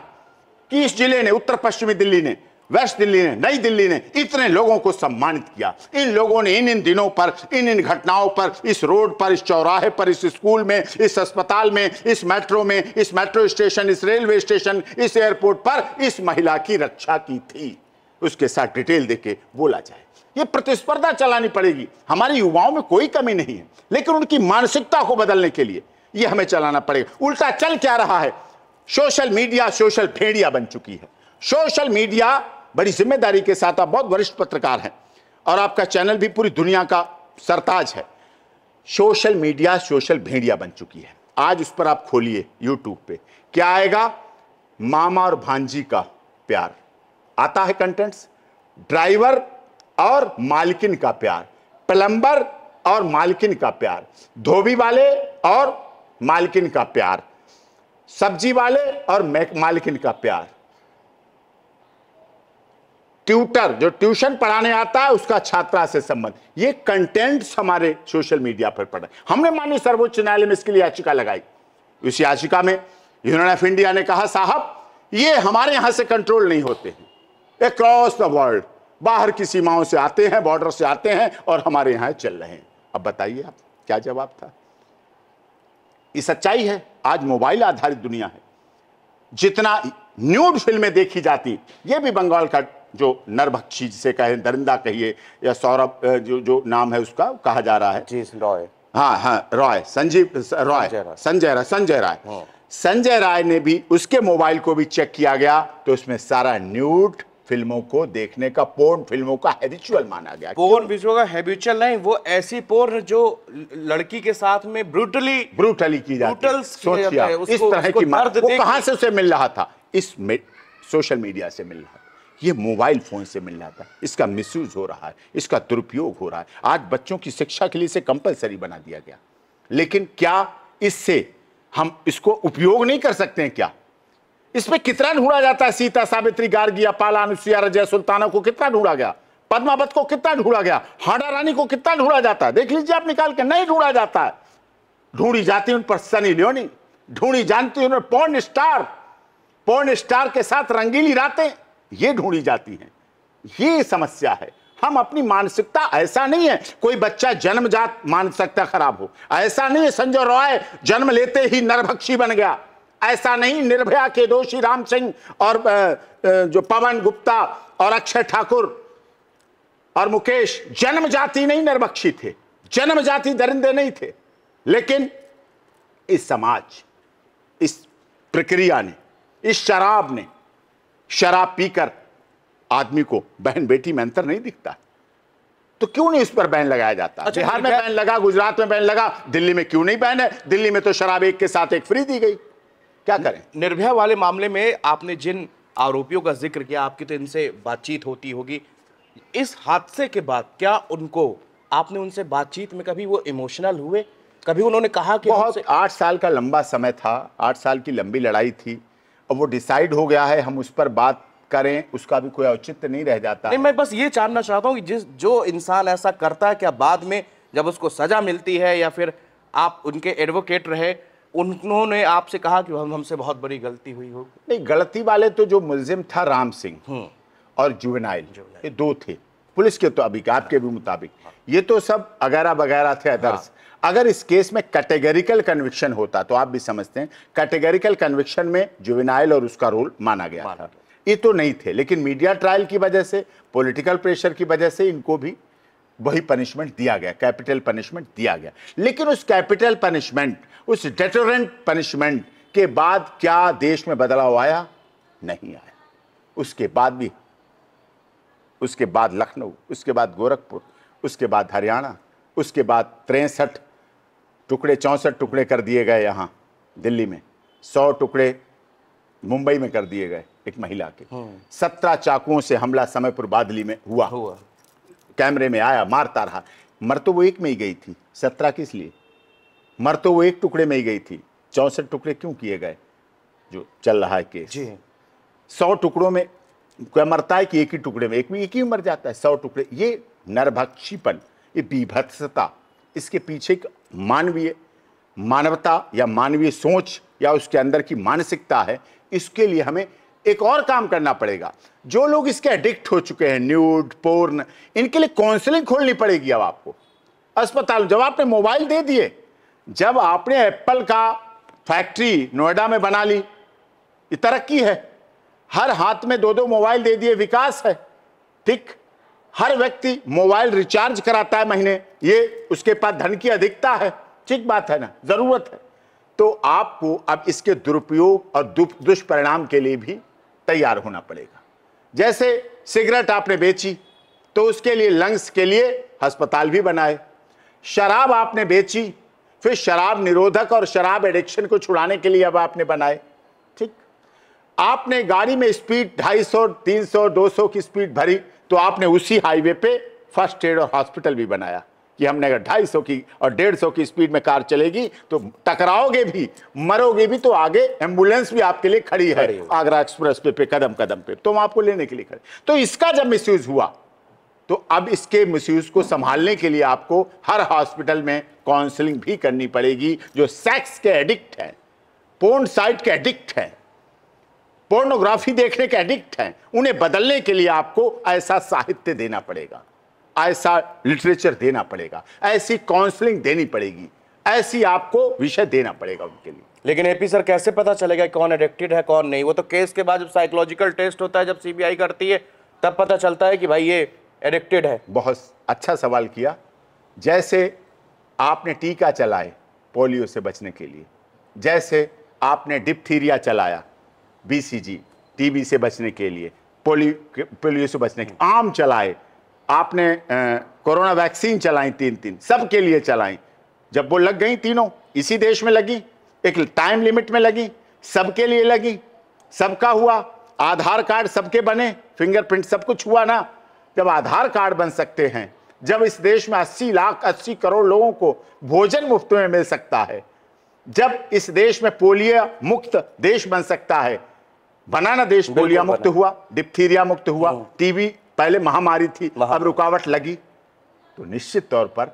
कि इस जिले ने उत्तर पश्चिमी दिल्ली ने वेस्ट दिल्ली ने नई दिल्ली ने इतने लोगों को सम्मानित किया इन लोगों ने इन इन दिनों पर इन इन घटनाओं पर इस रोड पर इस चौराहे पर इस स्कूल में इस अस्पताल में इस मेट्रो में इस मेट्रो स्टेशन इस रेलवे स्टेशन इस एयरपोर्ट पर इस महिला की रक्षा की थी उसके साथ डिटेल देके बोला जाए ये प्रतिस्पर्धा चलानी पड़ेगी हमारे युवाओं में कोई कमी नहीं है लेकिन उनकी मानसिकता को बदलने के लिए ये हमें चलाना पड़ेगा उल्टा चल क्या रहा है सोशल मीडिया सोशल भेड़िया बन चुकी है सोशल मीडिया बड़ी जिम्मेदारी के साथ आप बहुत वरिष्ठ पत्रकार हैं और आपका चैनल भी पूरी दुनिया का सरताज है सोशल मीडिया सोशल भेड़िया बन चुकी है आज उस पर आप खोलिए यूट्यूब पे क्या आएगा मामा और भांजी का प्यार आता है कंटेंट्स ड्राइवर और मालकिन का प्यार प्लम्बर और मालकिन का प्यार धोबी वाले और मालकिन का प्यार सब्जी वाले और मालकिन का प्यार ट्यूटर जो ट्यूशन पढ़ाने आता है उसका छात्रा से संबंध ये कंटेंट्स हमारे सोशल मीडिया पर पड़ा हमने माननीय सर्वोच्च न्यायालय में इसके लिए याचिका लगाई इस याचिका में यूनियन ऑफ इंडिया ने कहा साहब ये हमारे यहां से कंट्रोल नहीं होते हैं अक्रॉस द वर्ल्ड बाहर की सीमाओं से आते हैं बॉर्डर से आते हैं और हमारे यहां चल रहे हैं अब बताइए आप क्या जवाब था ये सच्चाई है आज मोबाइल आधारित दुनिया है जितना न्यूड फिल्में देखी जाती ये भी बंगाल का जो नरभक्षी जिसे कहें दरिंदा कहिए या सौरभ जो जो नाम है उसका कहा जा रहा है जी रॉय हाँ हाँ रॉय संजीव रॉय संजय राय संजय राय हाँ। संजय राय ने भी उसके मोबाइल को भी चेक किया गया तो उसमें सारा न्यूट फिल्मों को देखने का पोर्न फिल्मों का हैबिचुअल माना गया पोर्न फिल्मों का हैबिचुअल नहीं वो ऐसी पोर्न जो लड़की के साथ में ब्रूटली ब्रूटली की जाती है सोचिए इस तरह की वो कहां से उसे मिल रहा था इस सोशल मीडिया से मिल रहा था ये मोबाइल फ़ोन से मिल जाता है इसका मिसयूज़ हो रहा है इसका दुरुपयोग हो रहा है आज बच्चों की शिक्षा के लिए इसे कंपलसरी बना दिया गया लेकिन क्या इससे हम इसको उपयोग नहीं कर सकते हैं क्या इस पर कितना ढूंढा जाता है सीता सावित्री गार्गी अपाला अनुसुआ रजय सुल्ताना को कितना ढूंढा गया पद्मावत को कितना ढूंढा गया हाडा रानी को कितना ढूंढा जाता है देख लीजिए आप निकाल के नहीं ढूंढा जाता है ढूंढी जाती उन पर सनी लियोनी ढूंढी जानती पर पॉर्न स्टार पॉर्न स्टार के साथ रंगीली रातें ये ढूंढी जाती हैं ये समस्या है हम अपनी मानसिकता ऐसा नहीं है कोई बच्चा जन्मजात मानसिकता खराब हो ऐसा नहीं है संजय रॉय जन्म लेते ही नरभक्षी बन गया ऐसा नहीं निर्भया के दोषी राम सिंह और जो पवन गुप्ता और अक्षय ठाकुर और मुकेश जन्म जाति नहीं नरभक्षी थे जन्म जाति दरिंदे नहीं थे लेकिन इस समाज इस प्रक्रिया ने इस शराब ने शराब पीकर आदमी को बहन बेटी में अंतर नहीं दिखता तो क्यों नहीं इस पर बैन लगाया जाता अच्छा, बिहार में बैन लगा गुजरात में बैन लगा दिल्ली में क्यों नहीं बैन है दिल्ली में तो शराब एक के साथ एक फ्री दी गई क्या करें निर्भया वाले मामले में आपने जिन आरोपियों का जिक्र किया आपकी तो इनसे बातचीत होती होगी इस हादसे के बाद क्या उनको आपने उनसे बातचीत में कभी वो इमोशनल हुए कभी उन्होंने कहा कि बहुत आठ साल का लंबा समय था आठ साल की लंबी लड़ाई थी अब वो डिसाइड हो गया है हम उस पर बात करें उसका भी कोई औचित्य नहीं रह जाता नहीं मैं बस ये जानना चाहता हूँ कि जिस जो इंसान ऐसा करता है क्या बाद में जब उसको सजा मिलती है या फिर आप उनके एडवोकेट रहे उन्होंने आपसे कहा कि हम हमसे बहुत बड़ी गलती हुई हो नहीं गलती वाले तो जो मुलजिम था राम सिंह हम्म। और जुवेनाइल ये दो थे पुलिस के तो अभी आपके भी मुताबिक ये तो सब अगैरा बगैरा थे अदर्स हाँ। अगर इस केस में कैटेगरिकल कन्विक्शन होता तो आप भी समझते हैं कैटेगरिकल कन्विक्शन में जुविनाइल और उसका रोल माना गया माना था ये तो नहीं थे लेकिन मीडिया ट्रायल की वजह से पॉलिटिकल प्रेशर की वजह से इनको भी वही पनिशमेंट दिया गया कैपिटल पनिशमेंट दिया गया लेकिन उस कैपिटल पनिशमेंट उस डेटोरेंट पनिशमेंट के बाद क्या देश में बदलाव आया नहीं आया उसके बाद भी उसके बाद लखनऊ उसके बाद गोरखपुर उसके बाद हरियाणा उसके बाद तिरसठ टुकड़े चौंसठ टुकड़े कर दिए गए यहाँ दिल्ली में सौ टुकड़े मुंबई में कर दिए गए एक महिला के हम्म। सत्रह चाकुओं से हमला समयपुर बादली में हुआ हुआ कैमरे में आया मारता रहा मर तो वो एक में ही गई थी सत्रह किस लिए मर तो वो एक टुकड़े में ही गई थी चौंसठ टुकड़े क्यों किए गए जो चल रहा है केस जी सौ टुकड़ों में क्या मरता है कि एक ही टुकड़े में एक में एक ही मर जाता है सौ टुकड़े ये नरभक्षीपन ये बीभत्सता इसके पीछे एक मानवीय मानवता या मानवीय सोच या उसके अंदर की मानसिकता है इसके लिए हमें एक और काम करना पड़ेगा जो लोग इसके एडिक्ट हो चुके हैं न्यूड पोर्न इनके लिए काउंसलिंग खोलनी पड़ेगी अब आपको अस्पताल जब आपने मोबाइल दे दिए जब आपने एप्पल का फैक्ट्री नोएडा में बना ली ये तरक्की है हर हाथ में दो दो मोबाइल दे दिए विकास है ठीक हर व्यक्ति मोबाइल रिचार्ज कराता है महीने ये उसके पास धन की अधिकता है ठीक बात है ना ज़रूरत है तो आपको अब इसके दुरुपयोग और दुष्परिणाम के लिए भी तैयार होना पड़ेगा जैसे सिगरेट आपने बेची तो उसके लिए लंग्स के लिए अस्पताल भी बनाए शराब आपने बेची फिर शराब निरोधक और शराब एडिक्शन को छुड़ाने के लिए अब आपने बनाए ठीक आपने गाड़ी में स्पीड 250, 300, 200 की स्पीड भरी तो आपने उसी हाईवे पे फर्स्ट एड और हॉस्पिटल भी बनाया कि हमने अगर ढाई सौ की और डेढ़ सौ की स्पीड में कार चलेगी तो टकराओगे भी मरोगे भी तो आगे एम्बुलेंस भी आपके लिए खड़ी है आगरा एक्सप्रेस पे पे कदम कदम पे तो हम आपको लेने के लिए खड़े तो इसका जब मिस हुआ तो अब इसके मिस को संभालने के लिए आपको हर हॉस्पिटल में काउंसलिंग भी करनी पड़ेगी जो सेक्स के एडिक्ट है पोन साइट के एडिक्ट हैं पोर्नोग्राफी देखने के एडिक्ट हैं उन्हें बदलने के लिए आपको ऐसा साहित्य देना पड़ेगा ऐसा लिटरेचर देना पड़ेगा ऐसी काउंसलिंग देनी पड़ेगी ऐसी आपको विषय देना पड़ेगा उनके लिए लेकिन एपी सर कैसे पता चलेगा कौन एडिक्टेड है कौन नहीं वो तो केस के बाद जब साइकोलॉजिकल टेस्ट होता है जब सीबीआई करती है तब पता चलता है कि भाई ये एडिक्टेड है बहुत अच्छा सवाल किया जैसे आपने टीका चलाए पोलियो से बचने के लिए जैसे आपने डिप्थीरिया चलाया बीसीजी टीबी से बचने के लिए पोलियो पोलियो से बचने के आम चलाए आपने कोरोना वैक्सीन चलाई तीन तीन सबके लिए चलाई जब वो लग गई तीनों इसी देश में लगी एक टाइम लिमिट में लगी सबके लिए लगी सबका हुआ आधार कार्ड सबके बने फिंगरप्रिंट सब कुछ हुआ ना जब आधार कार्ड बन सकते हैं जब इस देश में 80 लाख 80 करोड़ लोगों को भोजन मुफ्त में मिल सकता है जब इस देश में पोलियो मुक्त देश बन सकता है बनाना देश पोलिया मुक्त हुआ डिप्थीरिया मुक्त हुआ हाँ। टीबी पहले महामारी थी अब रुकावट लगी तो निश्चित तौर पर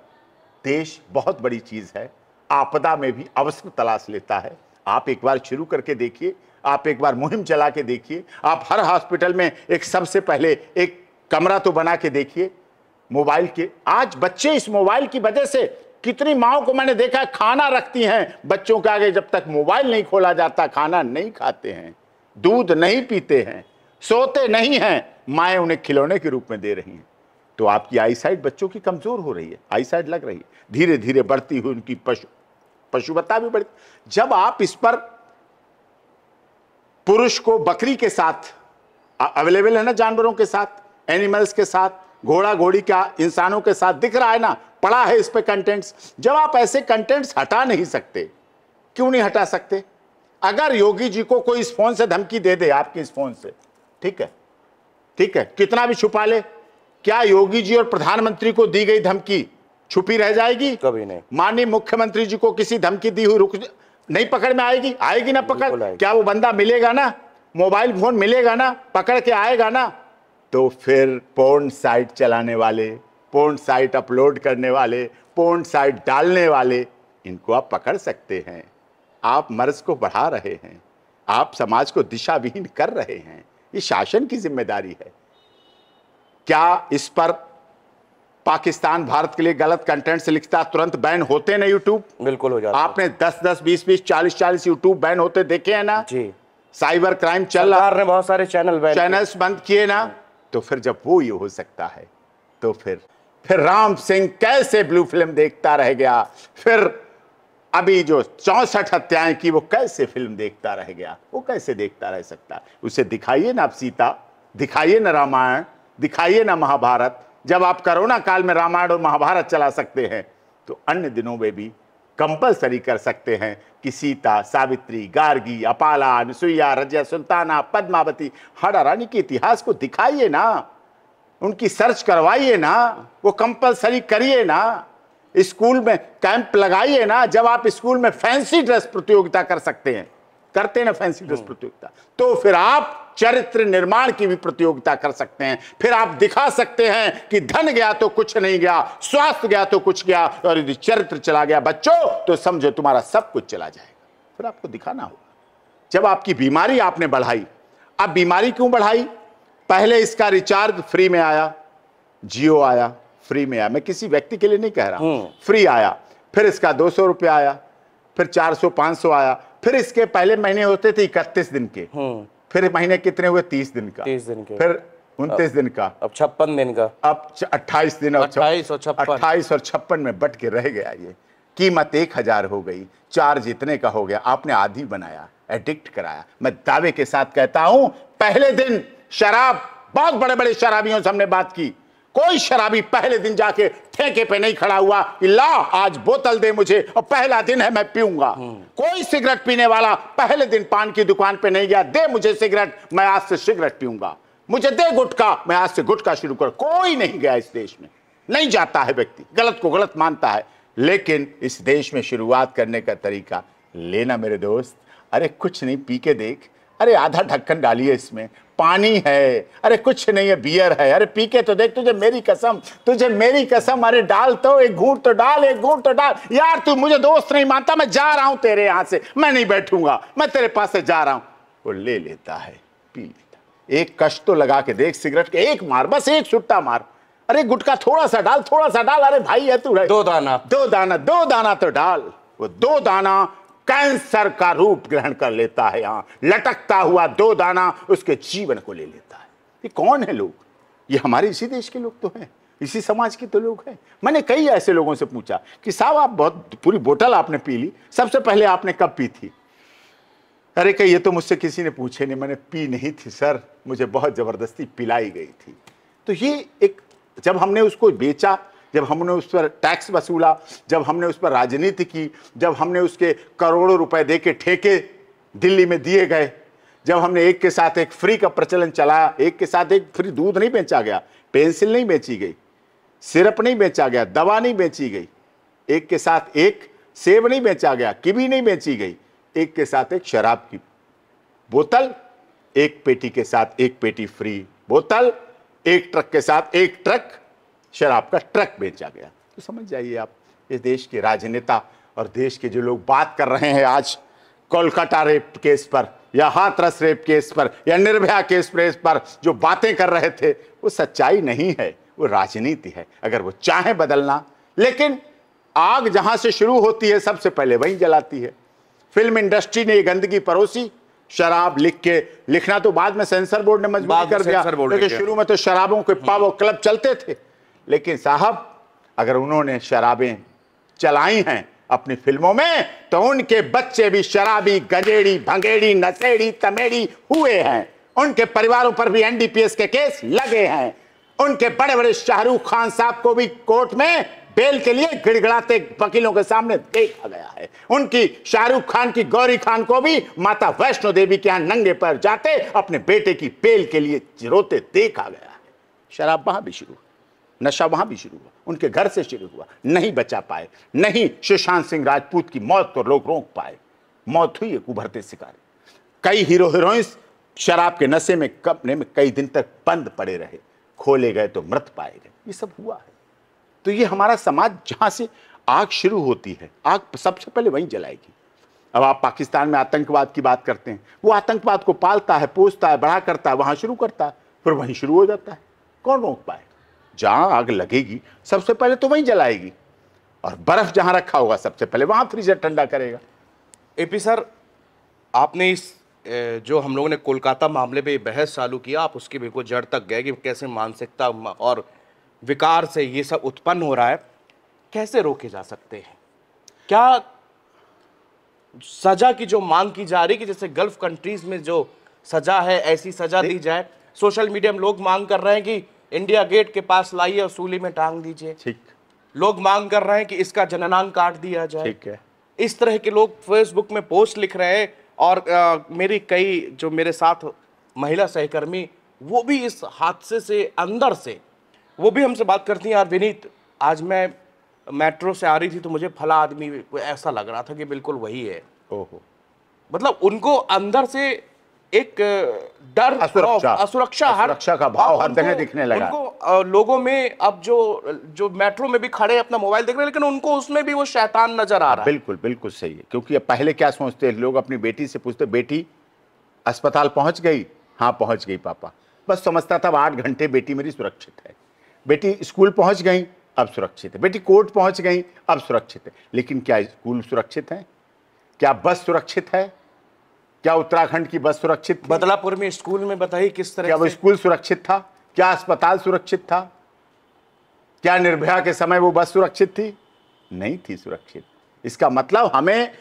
देश बहुत बड़ी चीज़ है आपदा में भी अवसर तलाश लेता है आप एक बार शुरू करके देखिए आप एक बार मुहिम चला के देखिए आप हर हॉस्पिटल में एक सबसे पहले एक कमरा तो बना के देखिए मोबाइल के आज बच्चे इस मोबाइल की वजह से कितनी माओ को मैंने देखा खाना रखती हैं बच्चों के आगे जब तक मोबाइल नहीं खोला जाता खाना नहीं खाते हैं दूध नहीं पीते हैं सोते नहीं हैं माए उन्हें खिलौने के रूप में दे रही हैं तो आपकी आई साइड बच्चों की कमज़ोर हो रही है आई साइड लग रही है धीरे धीरे बढ़ती हुई उनकी पशु पशुवत्ता भी बढ़ती जब आप इस पर पुरुष को बकरी के साथ अवेलेबल है ना जानवरों के साथ एनिमल्स के साथ घोड़ा घोड़ी का इंसानों के साथ दिख रहा है ना पड़ा है इस पर कंटेंट्स जब आप ऐसे कंटेंट्स हटा नहीं सकते क्यों नहीं हटा सकते अगर योगी जी को कोई इस फोन से धमकी दे दे आपके इस फोन से ठीक है ठीक है कितना भी छुपा ले क्या योगी जी और प्रधानमंत्री को दी गई धमकी छुपी रह जाएगी कभी नहीं माननीय मुख्यमंत्री जी को किसी धमकी दी हुई रुक नहीं पकड़ में आएगी आएगी ना पकड़ क्या वो बंदा मिलेगा ना मोबाइल फोन मिलेगा ना पकड़ के आएगा ना तो फिर पोर्न साइट चलाने वाले पोर्न साइट अपलोड करने वाले पोर्न साइट डालने वाले इनको आप पकड़ सकते हैं आप मर्ज को बढ़ा रहे हैं आप समाज को दिशाविहीन कर रहे हैं ये शासन की जिम्मेदारी है क्या इस पर पाकिस्तान भारत के लिए गलत कंटेंट से लिखता तुरंत बैन होते ना यूट्यूब बिल्कुल हो जाता आपने 10 10 20 20 40 40 यूट्यूब बैन होते देखे हैं ना जी साइबर क्राइम चल रहा है बहुत सारे चैनल बैन चैनल्स बंद किए ना तो फिर जब वो ये हो सकता है तो फिर फिर राम सिंह कैसे ब्लू फिल्म देखता रह गया फिर अभी जो चौंसठ हत्याएं की वो कैसे फिल्म देखता रह गया वो कैसे देखता रह सकता उसे दिखाइए ना आप सीता दिखाइए ना रामायण दिखाइए ना महाभारत जब आप कोरोना काल में रामायण और महाभारत चला सकते हैं तो अन्य दिनों में भी कंपलसरी कर सकते हैं कि सीता सावित्री गार्गी अपाला अनुसुईया रजिया सुल्ताना पद्मावती हड़ा रानी के इतिहास को दिखाइए ना उनकी सर्च करवाइए ना वो कंपलसरी करिए ना स्कूल में कैंप लगाइए ना जब आप स्कूल में फैंसी ड्रेस प्रतियोगिता कर सकते हैं करते ना फैंसी ड्रेस हम्म। प्रतियोगिता तो फिर आप चरित्र निर्माण की भी प्रतियोगिता कर सकते हैं फिर आप दिखा सकते हैं कि धन गया तो कुछ नहीं गया स्वास्थ्य गया तो कुछ गया और यदि चरित्र चला गया बच्चों तो समझो तुम्हारा सब कुछ चला जाएगा फिर आपको दिखाना होगा जब आपकी बीमारी आपने बढ़ाई अब बीमारी क्यों बढ़ाई पहले इसका रिचार्ज फ्री में आया जियो आया फ्री में आया मैं किसी व्यक्ति के लिए नहीं कह रहा हम्म। फ्री आया फिर इसका दो सौ रुपया आया फिर चार सौ पांच सौ आया फिर इसके पहले महीने होते थे इकतीस दिन के हम्म। फिर महीने कितने हुए तीस दिन का तीस दिन के फिर उनतीस दिन का अब छप्पन दिन का अब अट्ठाईस दिन अट्ठाईस और छप्पन अट्ठाईस और छप्पन में बट के रह गया ये कीमत एक हजार हो गई चार्ज इतने का हो गया आपने आधी बनाया एडिक्ट कराया मैं दावे के साथ कहता हूं पहले दिन शराब बहुत बड़े बड़े शराबियों से हमने बात की कोई शराबी पहले दिन जाके ठेके पे नहीं खड़ा हुआ ला आज बोतल दे मुझे और पहला दिन है मैं पीऊंगा हम्म। कोई सिगरेट पीने वाला पहले दिन पान की दुकान पे नहीं गया दे मुझे सिगरेट मैं आज से सिगरेट पीऊंगा मुझे दे गुटका मैं आज से गुटका शुरू कर कोई नहीं गया इस देश में नहीं जाता है व्यक्ति गलत को गलत मानता है लेकिन इस देश में शुरुआत करने का तरीका लेना मेरे दोस्त अरे कुछ नहीं पी के देख अरे आधा ढक्कन डालिए इसमें पानी है अरे कुछ नहीं है बियर है अरे पी के तो देख तुझे मेरी कसम तुझे मेरी कसम अरे डाल तो एक घूट तो डाल एक घूट तो डाल यार तू मुझे दोस्त नहीं मानता मैं जा रहा हूं तेरे यहां से मैं नहीं बैठूंगा मैं तेरे पास से जा रहा हूं वो ले लेता है पी लेता एक कश तो लगा के देख सिगरेट के एक मार बस एक सुट्टा मार अरे गुटका थोड़ा सा डाल थोड़ा सा डाल अरे भाई है तू दो दाना दो दाना दो दाना तो डाल वो दो दाना कैंसर का रूप ग्रहण कर लेता है यहां लटकता हुआ दो दाना उसके जीवन को ले लेता है ये कौन है लोग ये हमारे इसी देश के लोग तो हैं इसी समाज के तो लोग हैं मैंने कई ऐसे लोगों से पूछा कि साहब आप बहुत पूरी बोतल आपने पी ली सबसे पहले आपने कब पी थी अरे कही ये तो मुझसे किसी ने पूछे नहीं मैंने पी नहीं थी सर मुझे बहुत ज़बरदस्ती पिलाई गई थी तो ये एक जब हमने उसको बेचा जब हमने उस पर टैक्स वसूला जब हमने उस पर राजनीति की जब हमने उसके करोड़ों रुपए दे के ठेके दिल्ली में दिए गए जब हमने एक के साथ एक फ्री का प्रचलन चलाया एक के साथ एक फ्री दूध नहीं बेचा गया पेंसिल नहीं बेची गई सिरप नहीं बेचा गया दवा नहीं बेची गई एक के साथ एक सेब नहीं बेचा गया किबी नहीं बेची गई एक के साथ एक शराब की बोतल एक पेटी के साथ एक पेटी फ्री बोतल एक ट्रक के साथ एक ट्रक शराब का ट्रक बेचा गया तो समझ जाइए आप इस देश के राजनेता और देश के जो लोग बात कर रहे हैं आज कोलकाता रेप केस पर या हाथरस रेप केस पर या निर्भया केस पर जो बातें कर रहे थे वो सच्चाई नहीं है वो राजनीति है अगर वो चाहे बदलना लेकिन आग जहां से शुरू होती है सबसे पहले वहीं जलाती है फिल्म इंडस्ट्री ने ये गंदगी परोसी शराब लिख के लिखना तो बाद में सेंसर बोर्ड ने मजबूत कर दिया क्योंकि शुरू में तो शराबों के हम्म। पाव क्लब चलते थे लेकिन साहब अगर उन्होंने शराबें चलाई हैं अपनी फिल्मों में तो उनके बच्चे भी शराबी गजेड़ी भंगेड़ी नशेड़ी तमेड़ी हुए हैं उनके परिवारों पर भी एनडीपीएस के केस लगे हैं उनके बड़े बड़े शाहरुख खान साहब को भी कोर्ट में बेल के लिए गिड़गड़ाते वकीलों के सामने देखा गया है उनकी शाहरुख खान की गौरी खान को भी माता वैष्णो देवी के यहां नंगे पर जाते अपने बेटे की बेल के लिए रोते देखा गया है शराब वहां भी शुरू नशा वहां भी शुरू हुआ उनके घर से शुरू हुआ नहीं बचा पाए नहीं सुशांत सिंह राजपूत की मौत को लोग रोक पाए मौत हुई एक उभरते शिकारी कई हीरो हीरोइंस शराब के नशे में कपने में कई दिन तक बंद पड़े रहे खोले गए तो मृत पाए गए ये सब हुआ है तो ये हमारा समाज जहाँ से आग शुरू होती है आग सबसे पहले वहीं जलाएगी अब आप पाकिस्तान में आतंकवाद की बात करते हैं वो आतंकवाद को पालता है पोसता है बढ़ा करता है वहाँ शुरू करता है फिर वहीं शुरू हो जाता है कौन रोक पाए जहां आग लगेगी सबसे पहले तो वहीं जलाएगी और बर्फ़ जहां रखा होगा सबसे पहले वहां फ्रीजर ठंडा करेगा ए पी सर आपने इस जो हम लोगों ने कोलकाता मामले पे बहस चालू किया आप उसकी बिल्कुल जड़ तक गए कि कैसे मानसिकता और विकार से ये सब उत्पन्न हो रहा है कैसे रोके जा सकते हैं क्या सजा की जो मांग की जा रही कि जैसे गल्फ कंट्रीज में जो सजा है ऐसी सजा दी जाए सोशल मीडिया में लोग मांग कर रहे हैं कि इंडिया गेट के पास लाइए और सूली में टांग दीजिए ठीक लोग मांग कर रहे हैं कि इसका जननांग काट दिया जाए ठीक है इस तरह के लोग फेसबुक में पोस्ट लिख रहे हैं और आ, मेरी कई जो मेरे साथ महिला सहकर्मी वो भी इस हादसे से अंदर से वो भी हमसे बात करती हैं यार विनीत आज मैं मेट्रो से आ रही थी तो मुझे फला आदमी ऐसा लग रहा था कि बिल्कुल वही है ओहो मतलब उनको अंदर से एक डर असुरक्षा असुरक्षा हर असुरक्षा का भाव हर जगह दिखने लगा उनको लोगों में अब जो जो मेट्रो में भी खड़े अपना मोबाइल देख रहे हैं लेकिन उनको उसमें भी वो शैतान नजर आ रहा है बिल्कुल बिल्कुल सही है क्योंकि पहले क्या सोचते हैं लोग अपनी बेटी से पूछते बेटी अस्पताल पहुंच गई हाँ पहुंच गई पापा बस समझता था आठ घंटे बेटी मेरी सुरक्षित है बेटी स्कूल पहुंच गई अब सुरक्षित है बेटी कोर्ट पहुंच गई अब सुरक्षित है लेकिन क्या स्कूल सुरक्षित है क्या बस सुरक्षित है क्या उत्तराखंड की बस सुरक्षित बदलापुर में स्कूल में बताइए किस तरह क्या वो स्कूल सुरक्षित था क्या अस्पताल सुरक्षित था क्या निर्भया के समय वो बस सुरक्षित थी नहीं थी सुरक्षित इसका मतलब हमें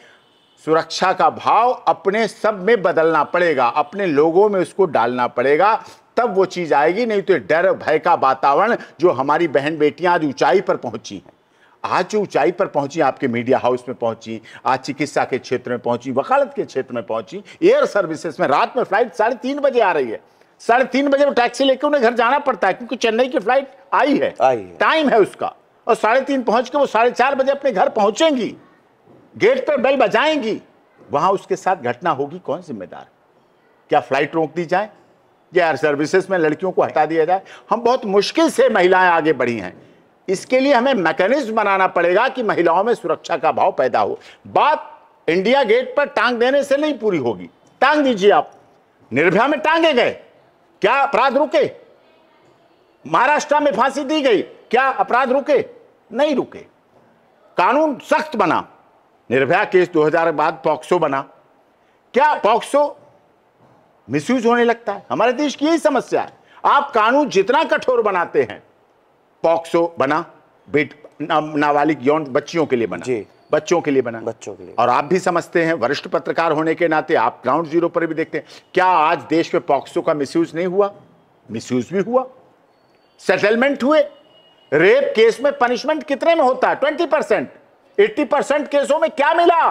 सुरक्षा का भाव अपने सब में बदलना पड़ेगा अपने लोगों में उसको डालना पड़ेगा तब वो चीज़ आएगी नहीं तो डर भय का वातावरण जो हमारी बहन बेटियां आज ऊंचाई पर पहुंची हैं आज जो ऊंचाई पर पहुंची आपके मीडिया हाउस में पहुंची आज चिकित्सा के क्षेत्र में पहुंची वकालत के क्षेत्र में पहुंची एयर सर्विसेज में रात में फ्लाइट साढ़े तीन बजे आ रही है साढ़े तीन बजे वो टैक्सी लेकर उन्हें घर जाना पड़ता है क्योंकि चेन्नई की फ्लाइट आई है टाइम है उसका और साढ़े तीन पहुंच के वो साढ़े चार बजे अपने घर पहुंचेंगी गेट पर बेल बजाएंगी वहां उसके साथ घटना होगी कौन जिम्मेदार क्या फ्लाइट रोक दी जाए या एयर सर्विसेज में लड़कियों को हटा दिया जाए हम बहुत मुश्किल से महिलाएं आगे बढ़ी हैं इसके लिए हमें मैकेनिज्म बनाना पड़ेगा कि महिलाओं में सुरक्षा का भाव पैदा हो बात इंडिया गेट पर टांग देने से नहीं पूरी होगी टांग दीजिए आप निर्भया में टांगे गए क्या अपराध रुके महाराष्ट्र में फांसी दी गई क्या अपराध रुके नहीं रुके कानून सख्त बना निर्भया केस 2000 हजार बाद पॉक्सो बना क्या पॉक्सो मिसयूज होने लगता है हमारे देश की यही समस्या है आप कानून जितना कठोर बनाते हैं पॉक्सो बना बेट नाबालिग यौन बच्चियों के लिए बना जी बच्चों के लिए बना बच्चों के लिए और आप भी समझते हैं वरिष्ठ पत्रकार होने के नाते आप ग्राउंड जीरो पर भी देखते हैं क्या आज देश में पॉक्सो का मिसयूज नहीं हुआ मिस भी हुआ सेटलमेंट हुए रेप केस में पनिशमेंट कितने में होता है ट्वेंटी परसेंट एट्टी परसेंट केसों में क्या मिला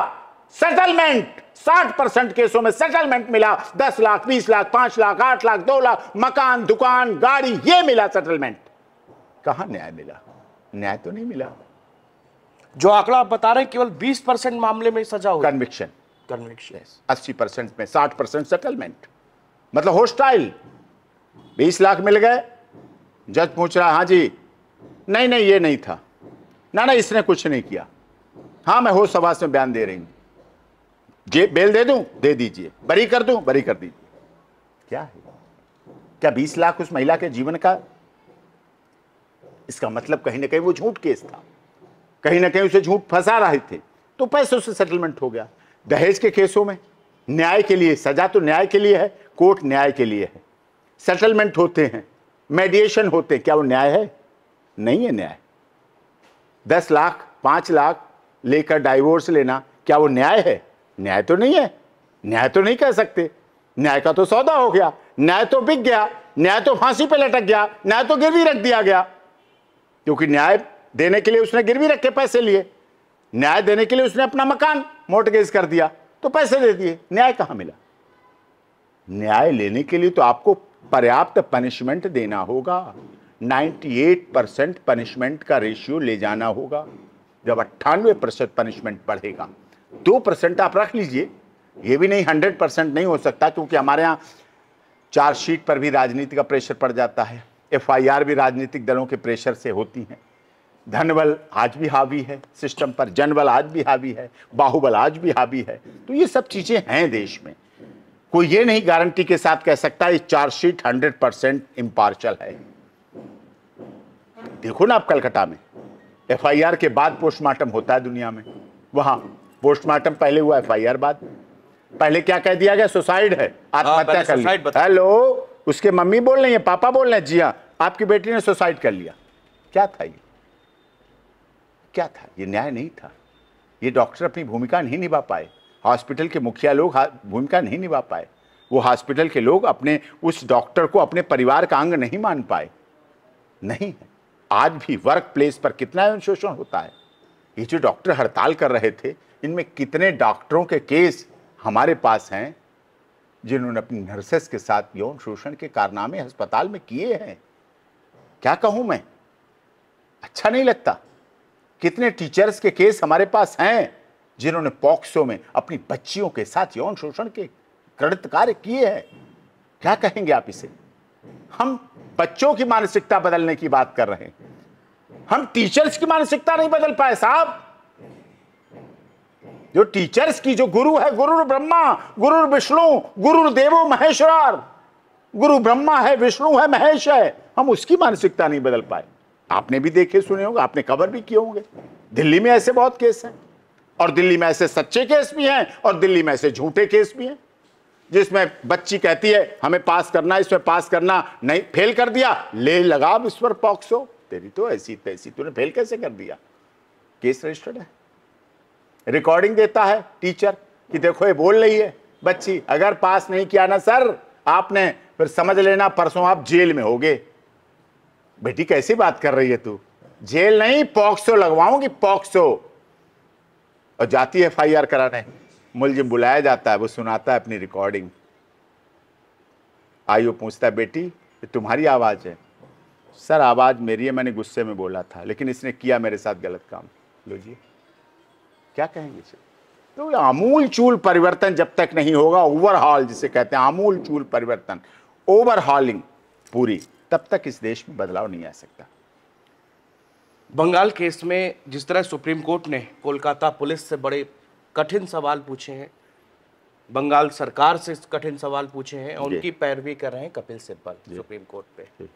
सेटलमेंट साठ परसेंट केसों में सेटलमेंट मिला दस लाख बीस लाख पांच लाख आठ लाख दो लाख मकान दुकान गाड़ी ये मिला सेटलमेंट कहाँ न्याय मिला न्याय तो नहीं मिला जो आंकड़ा आप बता रहे हैं केवल 20 परसेंट मामले में सजा हो कन्विक्शन कन्विक्शन अस्सी परसेंट में साठ परसेंट सेटलमेंट मतलब होस्टाइल 20 लाख मिल गए जज पूछ रहा हाँ जी नहीं नहीं ये नहीं था ना ना इसने कुछ नहीं किया हाँ मैं होश सभा में बयान दे रही हूं जे बेल दे दू दे दीजिए बरी कर दू बरी कर दीजिए क्या है क्या बीस लाख उस महिला के जीवन का इसका मतलब कहीं ना कहीं वो झूठ केस था कहीं ना कहीं उसे झूठ फंसा रहे थे तो पैसों से सेटलमेंट हो गया दहेज के केसों में न्याय के लिए सजा तो न्याय के लिए है कोर्ट न्याय के लिए है सेटलमेंट होते हैं मेडिएशन होते हैं क्या वो न्याय है नहीं है न्याय दस लाख पांच लाख लेकर डाइवोर्स लेना क्या वो न्याय है न्याय तो नहीं है न्याय तो नहीं कह सकते न्याय का तो सौदा हो गया न्याय तो बिक गया न्याय तो फांसी पे लटक गया न्याय तो गिरवी रख दिया गया क्योंकि न्याय देने के लिए उसने गिरवी रख के पैसे लिए न्याय देने के लिए उसने अपना मकान मोटगेज कर दिया तो पैसे दे दिए न्याय कहां मिला न्याय लेने के लिए तो आपको पर्याप्त पनिशमेंट देना होगा 98 परसेंट पनिशमेंट का रेशियो ले जाना होगा जब अट्ठानवे परसेंट पनिशमेंट बढ़ेगा दो परसेंट आप रख लीजिए यह भी नहीं हंड्रेड परसेंट नहीं हो सकता क्योंकि हमारे यहाँ चार्जशीट पर भी राजनीति का प्रेशर पड़ जाता है एफआईआर भी राजनीतिक दलों के प्रेशर से होती हैं धनबल आज भी हावी है सिस्टम पर जनबल आज भी हावी है बाहुबल आज भी हावी है तो ये सब चीज़ें हैं देश में कोई ये नहीं गारंटी के साथ कह सकता ये चार्जशीट हंड्रेड परसेंट इम्पार्शल है देखो ना आप कलकत्ता में एफआईआर के बाद पोस्टमार्टम होता है दुनिया में वहां पोस्टमार्टम पहले हुआ एफआईआर बाद पहले क्या कह दिया गया सुसाइड है हाँ, आत्महत्या कर हेलो उसके मम्मी बोल रही हैं पापा बोल रहे हैं जी हाँ आपकी बेटी ने सुसाइड कर लिया क्या था ये क्या था ये न्याय नहीं था ये डॉक्टर अपनी भूमिका नहीं निभा पाए हॉस्पिटल के मुखिया लोग भूमिका नहीं निभा पाए वो हॉस्पिटल के लोग अपने उस डॉक्टर को अपने परिवार का अंग नहीं मान पाए नहीं आज भी वर्क प्लेस पर कितना शोषण होता है ये जो डॉक्टर हड़ताल कर रहे थे इनमें कितने डॉक्टरों के केस हमारे पास हैं जिन्होंने अपनी नर्सेस के साथ यौन शोषण के कारनामे अस्पताल में किए हैं क्या कहूं मैं अच्छा नहीं लगता कितने टीचर्स के केस हमारे पास हैं जिन्होंने पॉक्सो में अपनी बच्चियों के साथ यौन शोषण के कृत कार्य किए हैं क्या कहेंगे आप इसे हम बच्चों की मानसिकता बदलने की बात कर रहे हैं हम टीचर्स की मानसिकता नहीं बदल पाए साहब जो टीचर्स की जो गुरु है गुरु ब्रह्मा गुरु विष्णु गुरु देवो महेश्वर गुरु ब्रह्मा है विष्णु है महेश है हम उसकी मानसिकता नहीं बदल पाए आपने भी देखे सुने होंगे आपने कवर भी किए होंगे दिल्ली में ऐसे बहुत केस हैं और दिल्ली में ऐसे सच्चे केस भी हैं और दिल्ली में ऐसे झूठे केस भी हैं जिसमें बच्ची कहती है हमें पास करना इसमें पास करना नहीं फेल कर दिया ले लगा इस पर पॉक्सो तेरी तो ऐसी तैसी तूने फेल कैसे कर दिया केस रजिस्टर्ड है रिकॉर्डिंग देता है टीचर कि देखो ये बोल रही है बच्ची अगर पास नहीं किया ना सर आपने फिर समझ लेना परसों आप जेल में होगे बेटी कैसी बात कर रही है तू जेल नहीं पॉक्सो लगवाऊंगी पॉक्सो और जाती है एफ आई कराने मुलजिम बुलाया जाता है वो सुनाता है अपनी रिकॉर्डिंग आयो पूछता है बेटी ये तुम्हारी आवाज़ है सर आवाज़ मेरी है मैंने गुस्से में बोला था लेकिन इसने किया मेरे साथ गलत काम लो जी क्या कहेंगे इसे तो आमूल चूल परिवर्तन जब तक नहीं होगा ओवरहाल जिसे कहते हैं आमूल चूल परिवर्तन ओवरहालिंग पूरी तब तक इस देश में बदलाव नहीं आ सकता बंगाल केस में जिस तरह सुप्रीम कोर्ट ने कोलकाता पुलिस से बड़े कठिन सवाल पूछे हैं बंगाल सरकार से कठिन सवाल पूछे हैं उनकी पैरवी कर रहे हैं कपिल सिब्बल सुप्रीम कोर्ट पे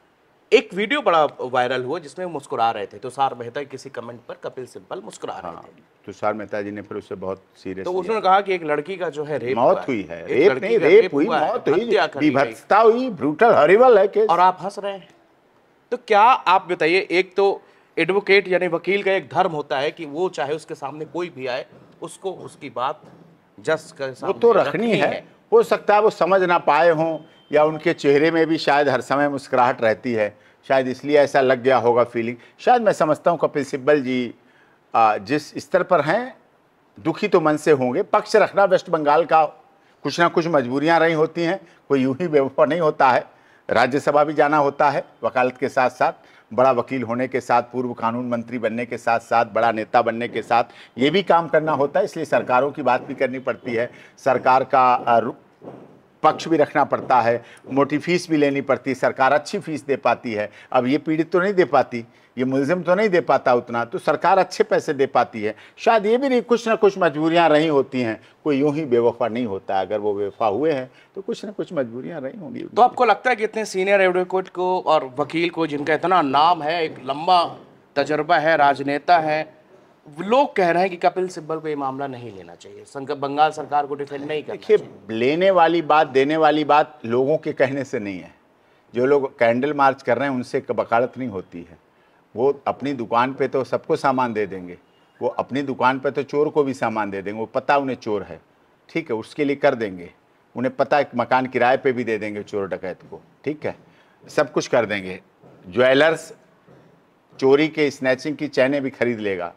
एक वीडियो बड़ा वायरल हुआ जिसमें मुस्कुरा रहे थे तुषार तो मेहता किसी कमेंट पर कपिल सिंपल मुस्कुरा रहे हाँ, थे तुषार तो मेहता जी ने फिर उससे बहुत सीरियस तो उसने कहा कि एक लड़की का जो है रेप मौत हुई है रेप नहीं रेप हुई मौत हुई विभत्सता हुई ब्रूटल हरिवल है केस और आप हंस रहे हैं तो क्या आप बताइए एक तो एडवोकेट यानी वकील का एक धर्म होता है कि वो चाहे उसके सामने कोई भी आए उसको उसकी बात जस्ट वो तो रखनी है हो सकता है वो समझ ना पाए हों या उनके चेहरे में भी शायद हर समय मुस्कुराहट रहती है शायद इसलिए ऐसा लग गया होगा फीलिंग शायद मैं समझता हूँ कपिल सिब्बल जी जिस स्तर पर हैं दुखी तो मन से होंगे पक्ष रखना वेस्ट बंगाल का कुछ ना कुछ मजबूरियाँ रही होती हैं कोई यूं ही बेवफा नहीं होता है राज्यसभा भी जाना होता है वकालत के साथ साथ बड़ा वकील होने के साथ पूर्व कानून मंत्री बनने के साथ साथ बड़ा नेता बनने के साथ ये भी काम करना होता है इसलिए सरकारों की बात भी करनी पड़ती है सरकार का पक्ष भी रखना पड़ता है मोटी फीस भी लेनी पड़ती सरकार अच्छी फीस दे पाती है अब ये पीड़ित तो नहीं दे पाती ये मुलजिम तो नहीं दे पाता उतना तो सरकार अच्छे पैसे दे पाती है शायद ये भी नहीं कुछ ना कुछ मजबूरियाँ रही होती हैं कोई यूँ ही बेवफा नहीं होता अगर वो बेवफा हुए हैं तो कुछ ना कुछ मजबूरियाँ रही होंगी तो आपको लगता है कि इतने सीनियर एडवोकेट को और वकील को जिनका इतना नाम है एक लंबा तजर्बा है राजनेता है लोग कह रहे हैं कि कपिल सिब्बल को ये मामला नहीं लेना चाहिए बंगाल सरकार को डिफेंड नहीं करना देखिए लेने वाली बात देने वाली बात लोगों के कहने से नहीं है जो लोग कैंडल मार्च कर रहे हैं उनसे वकालत नहीं होती है वो अपनी दुकान पे तो सबको सामान दे देंगे वो अपनी दुकान पे तो चोर को भी सामान दे देंगे वो पता उन्हें चोर है ठीक है उसके लिए कर देंगे उन्हें पता एक मकान किराए पे भी दे देंगे चोर डकैत को ठीक है सब कुछ कर देंगे ज्वेलर्स चोरी के स्नैचिंग की चैने भी खरीद लेगा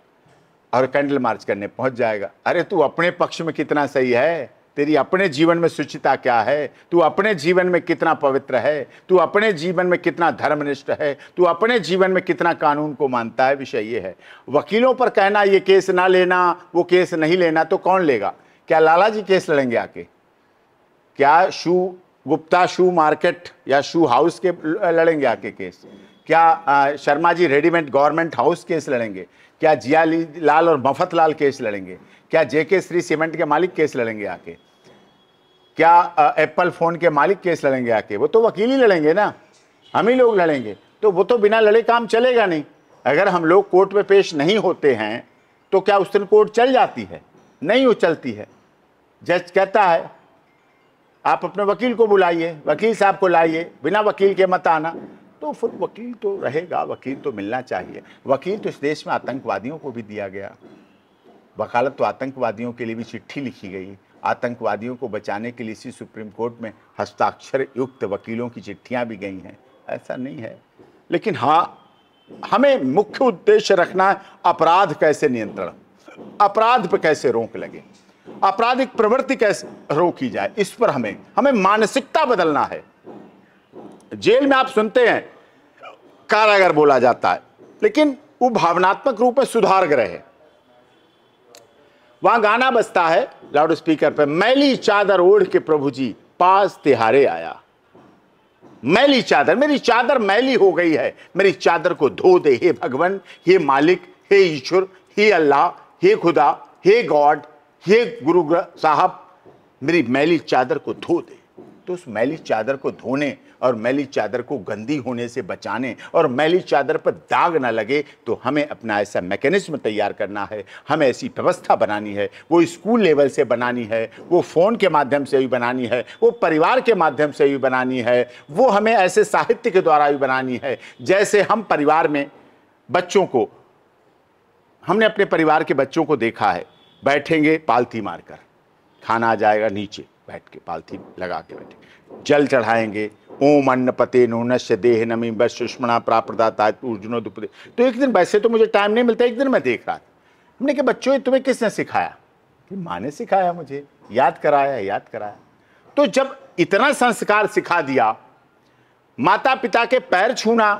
और कैंडल मार्च करने पहुंच जाएगा अरे तू अपने पक्ष में कितना सही है तेरी अपने जीवन में शुचिता क्या है तू अपने जीवन में कितना पवित्र है तू अपने जीवन में कितना धर्मनिष्ठ है तू अपने जीवन में कितना कानून को मानता है विषय ये है वकीलों पर कहना ये केस ना लेना वो केस नहीं लेना तो कौन लेगा क्या लाला जी केस लड़ेंगे आके क्या शू गुप्ता शू मार्केट या शू हाउस के लड़ेंगे आके केस क्या Sharma ji readymade government house case लड़ेंगे क्या जिया लाल और मफत लाल केस लड़ेंगे क्या जेके श्री सीमेंट के मालिक केस लड़ेंगे आके क्या एप्पल फ़ोन के मालिक केस लड़ेंगे आके वो तो वकील ही लड़ेंगे ना हम ही लोग लड़ेंगे तो वो तो बिना लड़े काम चलेगा नहीं अगर हम लोग कोर्ट में पेश नहीं होते हैं तो क्या उस दिन कोर्ट चल जाती है नहीं वो चलती है जज कहता है आप अपने वकील को बुलाइए वकील साहब को लाइए बिना वकील के मत आना तो फिर वकील तो रहेगा वकील तो मिलना चाहिए वकील तो इस देश में आतंकवादियों को भी दिया गया वकालत तो आतंकवादियों के लिए भी चिट्ठी लिखी गई आतंकवादियों को बचाने के लिए इसी सुप्रीम कोर्ट में हस्ताक्षर युक्त वकीलों की चिट्ठियाँ भी गई हैं ऐसा नहीं है लेकिन हाँ हमें मुख्य उद्देश्य रखना है अपराध कैसे नियंत्रण अपराध पर कैसे रोक लगे आपराधिक प्रवृत्ति कैसे रोकी जाए इस पर हमें हमें मानसिकता बदलना है जेल में आप सुनते हैं कारागर बोला जाता है लेकिन वो भावनात्मक रूप में सुधार ग्रह है वहां गाना बजता है लाउड स्पीकर पर मैली चादर ओढ़ के प्रभु जी पास तिहारे आया मैली चादर मेरी चादर मैली हो गई है मेरी चादर को धो दे हे भगवान हे मालिक हे ईश्वर हे अल्लाह हे खुदा हे गॉड हे गुरु साहब मेरी मैली चादर को धो दे तो उस मैली चादर को धोने और मैली चादर को गंदी होने से बचाने और मैली चादर पर दाग ना लगे तो हमें अपना ऐसा मैकेनिज्म तैयार करना है हमें ऐसी व्यवस्था बनानी है वो स्कूल लेवल से बनानी है वो फ़ोन के माध्यम से भी बनानी है वो परिवार के माध्यम से भी बनानी है वो हमें ऐसे साहित्य के द्वारा भी बनानी है जैसे हम परिवार में बच्चों को हमने अपने परिवार के बच्चों को देखा है बैठेंगे पालथी मारकर खाना आ जाएगा नीचे बैठ के पालथी लगा के बैठे जल चढ़ाएंगे ओम अन्न पते नोनस्य देह नमी बस सुषमणा प्राप्रदाता अर्जुनो दुपदे तो एक दिन वैसे तो मुझे टाइम नहीं मिलता एक दिन मैं देख रहा था हमने कहा बच्चों तुम्हें किसने सिखाया कि माँ ने सिखाया मुझे याद कराया याद कराया तो जब इतना संस्कार सिखा दिया माता पिता के पैर छूना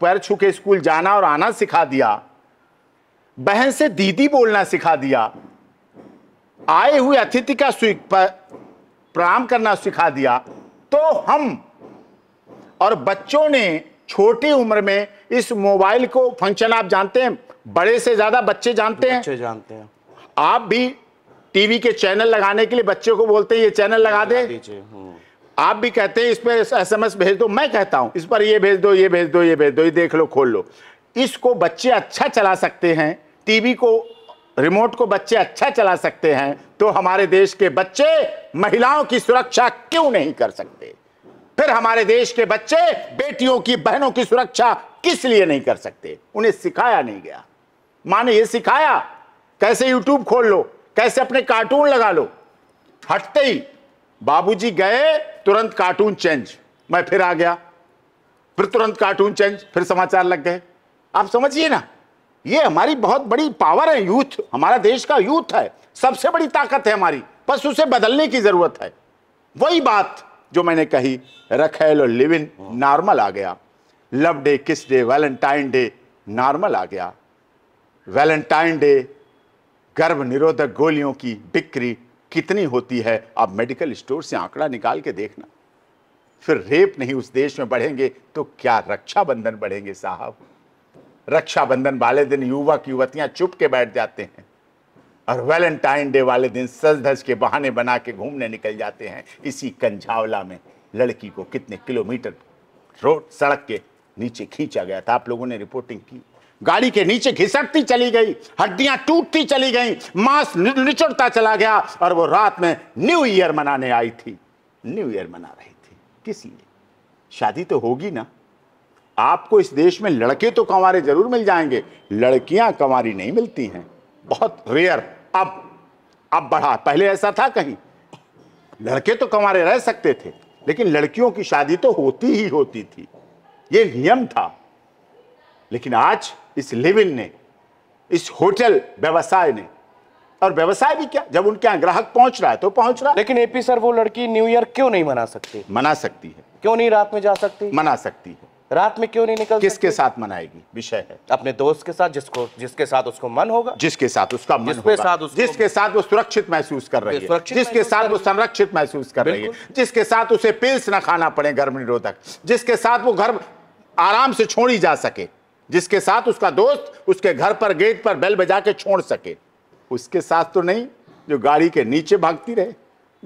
पैर छू के स्कूल जाना और आना सिखा दिया बहन से दीदी बोलना सिखा दिया आए हुए अतिथि का प्रणाम करना सिखा दिया तो हम और बच्चों ने छोटी उम्र में इस मोबाइल को फंक्शन आप जानते हैं बड़े से ज्यादा बच्चे जानते हैं बच्चे जानते हैं आप भी टीवी के चैनल लगाने के लिए बच्चों को बोलते हैं ये चैनल लगा दे हम्म। आप भी कहते हैं इस पर एस भेज दो मैं कहता हूं इस पर ये भेज दो ये भेज दो ये भेज दो ये देख लो खोल लो इसको बच्चे अच्छा चला सकते हैं टीवी को रिमोट को बच्चे अच्छा चला सकते हैं तो हमारे देश के बच्चे महिलाओं की सुरक्षा क्यों नहीं कर सकते फिर हमारे देश के बच्चे बेटियों की बहनों की सुरक्षा किस लिए नहीं कर सकते उन्हें सिखाया नहीं गया मां ने यह सिखाया कैसे यूट्यूब खोल लो कैसे अपने कार्टून लगा लो हटते ही बाबूजी गए तुरंत कार्टून चेंज मैं फिर आ गया फिर तुरंत कार्टून चेंज फिर समाचार लग गए आप समझिए ना ये हमारी बहुत बड़ी पावर है यूथ हमारा देश का यूथ है सबसे बड़ी ताकत है हमारी बस उसे बदलने की जरूरत है वही बात जो मैंने कही रखेल और लिविन नॉर्मल आ गया love day kiss day Valentine day normal आ गया वैलेंटाइन डे गर्भ निरोधक गोलियों की बिक्री कितनी होती है आप मेडिकल स्टोर से आंकड़ा निकाल के देखना फिर रेप नहीं उस देश में बढ़ेंगे तो क्या रक्षाबंधन बढ़ेंगे साहब रक्षाबंधन वाले दिन युवक युवतियां चुप के बैठ जाते हैं और वैलेंटाइन डे वाले दिन सज धज के बहाने बना के घूमने निकल जाते हैं इसी कंझावला में लड़की को कितने किलोमीटर रोड सड़क के नीचे खींचा गया था आप लोगों ने रिपोर्टिंग की गाड़ी के नीचे घिसकती चली गई हड्डियां टूटती चली गई मांस निचुड़ता चला गया और वो रात में न्यू ईयर मनाने आई थी न्यू ईयर मना रही थी किस लिए शादी तो होगी ना आपको इस देश में लड़के तो कंवारे जरूर मिल जाएंगे लड़कियां कंवारी नहीं मिलती हैं बहुत रेयर अब अब बढ़ा पहले ऐसा था कहीं लड़के तो कंवारे रह सकते थे लेकिन लड़कियों की शादी तो होती ही होती थी ये नियम था लेकिन आज इस लिविन ने इस होटल व्यवसाय ने और व्यवसाय भी क्या जब उनके यहाँ ग्राहक पहुंच रहा है तो पहुंच रहा है लेकिन एपी सर वो लड़की न्यू ईयर क्यों नहीं मना सकती मना सकती है क्यों नहीं रात में जा सकती मना सकती है रात में क्यों नहीं निकल किसके साथ मनाएगी विषय है अपने दोस्त के साथ जिसको जिसके साथ उसको मन होगा जिसके साथ उसका मन जिसके होगा, साथ उसको जिसके साथ वो सुरक्षित महसूस कर रही है जिसके साथ वो संरक्षित महसूस कर रही है जिसके साथ उसे पिल्स ना खाना पड़े गर्म निरोधक जिसके साथ वो घर आराम से छोड़ी जा सके जिसके साथ उसका दोस्त उसके घर पर गेट पर बेल बजा के छोड़ सके उसके साथ तो नहीं जो गाड़ी के नीचे भागती रहे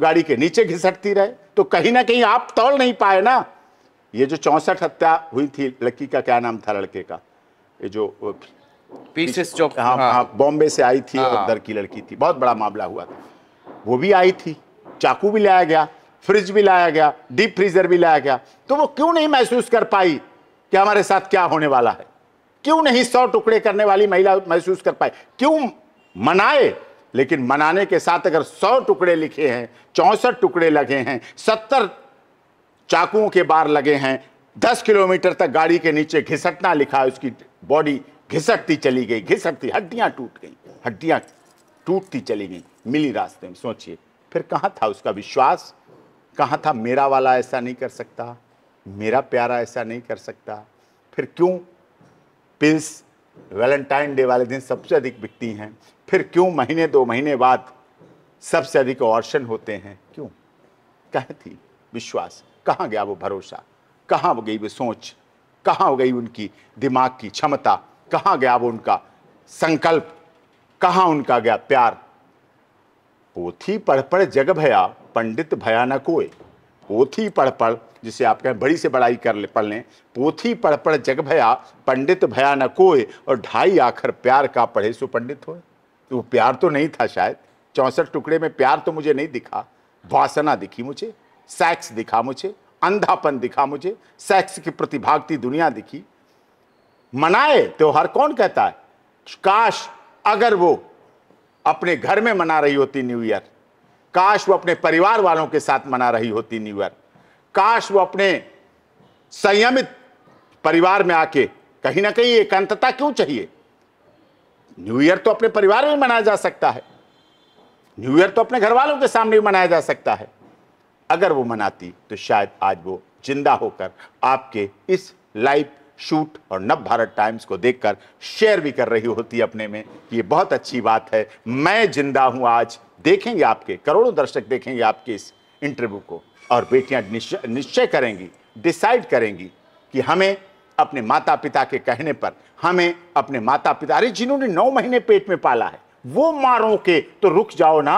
गाड़ी के नीचे घिसटती रहे तो कहीं ना कहीं आप तोड़ नहीं पाए ना ये जो चौंसठ हत्या हुई थी लड़की का क्या नाम था लड़के का ये जो पीसेस जो हाँ हाँ, हाँ बॉम्बे से आई थी हाँ, और की लड़की थी बहुत बड़ा मामला हुआ था वो भी आई थी चाकू भी लाया गया फ्रिज भी लाया गया डीप फ्रीजर भी लाया गया तो वो क्यों नहीं महसूस कर पाई कि हमारे साथ क्या होने वाला है क्यों नहीं सौ टुकड़े करने वाली महिला महसूस कर पाई क्यों मनाए लेकिन मनाने के साथ अगर सौ टुकड़े लिखे हैं चौंसठ टुकड़े लगे हैं सत्तर चाकुओं के बार लगे हैं दस किलोमीटर तक गाड़ी के नीचे घिसटना लिखा है उसकी बॉडी घिसटती चली गई घिसटती हड्डियां टूट गई हड्डियां टूटती चली गई मिली रास्ते में सोचिए फिर कहाँ था उसका विश्वास कहाँ था मेरा वाला ऐसा नहीं कर सकता मेरा प्यारा ऐसा नहीं कर सकता फिर क्यों पिल्स वैलेंटाइन डे वाले दिन सबसे अधिक बिकती हैं फिर क्यों महीने दो महीने बाद सबसे अधिक ऑर्शन होते हैं क्यों कह थी विश्वास कहाँ गया वो भरोसा कहाँ गई वो सोच कहाँ गई उनकी दिमाग की क्षमता कहाँ गया वो उनका संकल्प कहाँ उनका गया प्यार पोथी पढ़ पढ़ जग भया पंडित भया न कोई पोथी पढ़ पढ़ जिसे आप कहें बड़ी से बड़ाई कर ले पढ़ लें पोथी पढ़ पढ़ जग भया पंडित भया न कोई और ढाई आखर प्यार का पढ़े सो पंडित हो तो प्यार तो नहीं था शायद चौंसठ टुकड़े में प्यार तो मुझे नहीं दिखा वासना दिखी मुझे सेक्स दिखा मुझे अंधापन दिखा मुझे सेक्स की प्रति भागती दुनिया दिखी मनाए त्योहार कौन कहता है काश अगर वो अपने घर में मना रही होती न्यू ईयर काश वो अपने परिवार वालों के साथ मना रही होती न्यू ईयर काश वो अपने संयमित परिवार में आके कहीं ना कहीं एकांतता क्यों चाहिए न्यू ईयर तो अपने परिवार में मनाया जा सकता है न्यू ईयर तो अपने घर वालों के सामने भी मनाया जा सकता है अगर वो मनाती तो शायद आज वो जिंदा होकर आपके इस लाइव शूट और नव भारत टाइम्स को देखकर शेयर भी कर रही होती अपने में ये बहुत अच्छी बात है मैं जिंदा हूं आज देखेंगे आपके करोड़ों दर्शक देखेंगे आपके इस इंटरव्यू को और बेटियां निश्चय करेंगी डिसाइड करेंगी कि हमें अपने माता पिता के कहने पर हमें अपने माता पिता अरे जिन्होंने नौ महीने पेट में पाला है वो मारों के तो रुक जाओ ना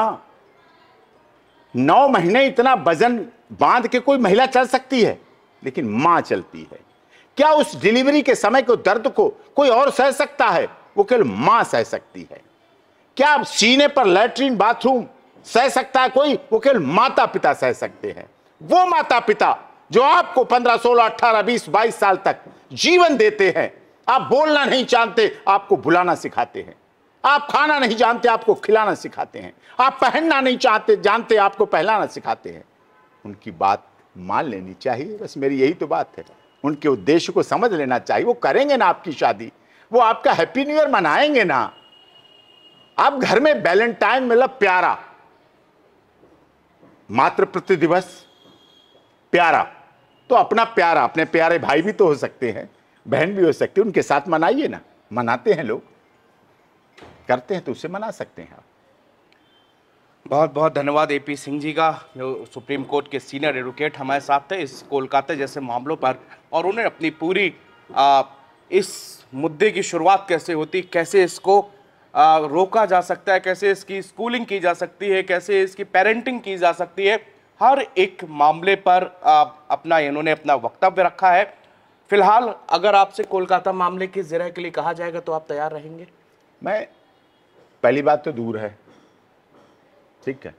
नौ महीने इतना वजन बांध के कोई महिला चल सकती है लेकिन मां चलती है क्या उस डिलीवरी के समय को दर्द को कोई और सह सकता है वो केवल मां सह सकती है क्या आप सीने पर लेटरिन बाथरूम सह सकता है कोई वो केवल माता पिता सह सकते हैं वो माता पिता जो आपको पंद्रह सोलह अट्ठारह बीस बाईस साल तक जीवन देते हैं आप बोलना नहीं जानते आपको बुलाना सिखाते हैं आप खाना नहीं जानते आपको खिलाना सिखाते हैं आप पहनना नहीं चाहते जानते आपको पहलाना सिखाते हैं उनकी बात मान लेनी चाहिए बस मेरी यही तो बात है उनके उद्देश्य को समझ लेना चाहिए वो करेंगे ना आपकी शादी वो आपका हैप्पी न्यू ईयर मनाएंगे ना आप घर में वैलेंटाइन मतलब प्यारा मात्र प्रति दिवस प्यारा तो अपना प्यारा अपने प्यारे भाई भी तो हो सकते हैं बहन भी हो सकती है उनके साथ मनाइए ना मनाते हैं लोग करते हैं तो उसे मना सकते हैं आप बहुत बहुत धन्यवाद एपी सिंह जी का जो सुप्रीम कोर्ट के सीनियर एडवोकेट हमारे साथ थे इस कोलकाता जैसे मामलों पर और उन्हें अपनी पूरी आ, इस मुद्दे की शुरुआत कैसे होती कैसे इसको आ, रोका जा सकता है कैसे इसकी स्कूलिंग की जा सकती है कैसे इसकी पेरेंटिंग की जा सकती है हर एक मामले पर आ, अपना इन्होंने अपना वक्तव्य रखा है फिलहाल अगर आपसे कोलकाता मामले की जरह के लिए कहा जाएगा तो आप तैयार रहेंगे मैं पहली बात तो दूर है ठीक है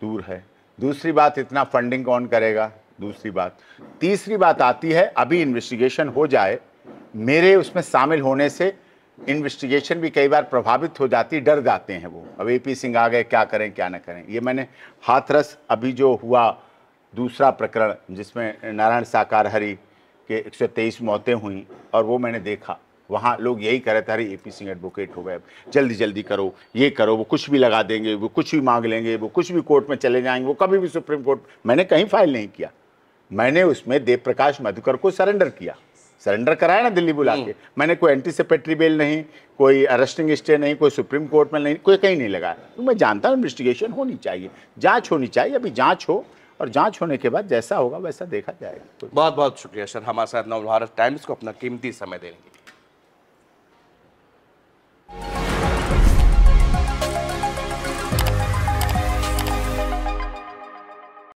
दूर है दूसरी बात इतना फंडिंग कौन करेगा दूसरी बात तीसरी बात आती है अभी इन्वेस्टिगेशन हो जाए मेरे उसमें शामिल होने से इन्वेस्टिगेशन भी कई बार प्रभावित हो जाती डर जाते हैं वो अब ए पी सिंह आ गए क्या करें क्या ना करें ये मैंने हाथरस अभी जो हुआ दूसरा प्रकरण जिसमें नारायण साकार हरी के 123 मौतें हुई और वो मैंने देखा वहाँ लोग यही कह रहे थे अरे ए पी सिंह एडवोकेट हो गए जल्दी जल्दी करो ये करो वो कुछ भी लगा देंगे वो कुछ भी मांग लेंगे वो कुछ भी कोर्ट में चले जाएंगे वो कभी भी सुप्रीम कोर्ट मैंने कहीं फाइल नहीं किया मैंने उसमें देव प्रकाश मधुकर को सरेंडर किया सरेंडर कराया ना दिल्ली बुला के हम्म। मैंने कोई एंटीसिपेटरी बेल नहीं कोई अरेस्टिंग स्टे नहीं कोई सुप्रीम कोर्ट में नहीं कोई कहीं नहीं लगाया तो मैं जानता हूँ इन्वेस्टिगेशन होनी चाहिए जाँच होनी चाहिए अभी जाँच हो और जांच होने के बाद जैसा होगा वैसा देखा जाएगा बहुत बहुत शुक्रिया सर हमारे साथ नव भारत टाइम्स को अपना कीमती समय देने Yeah.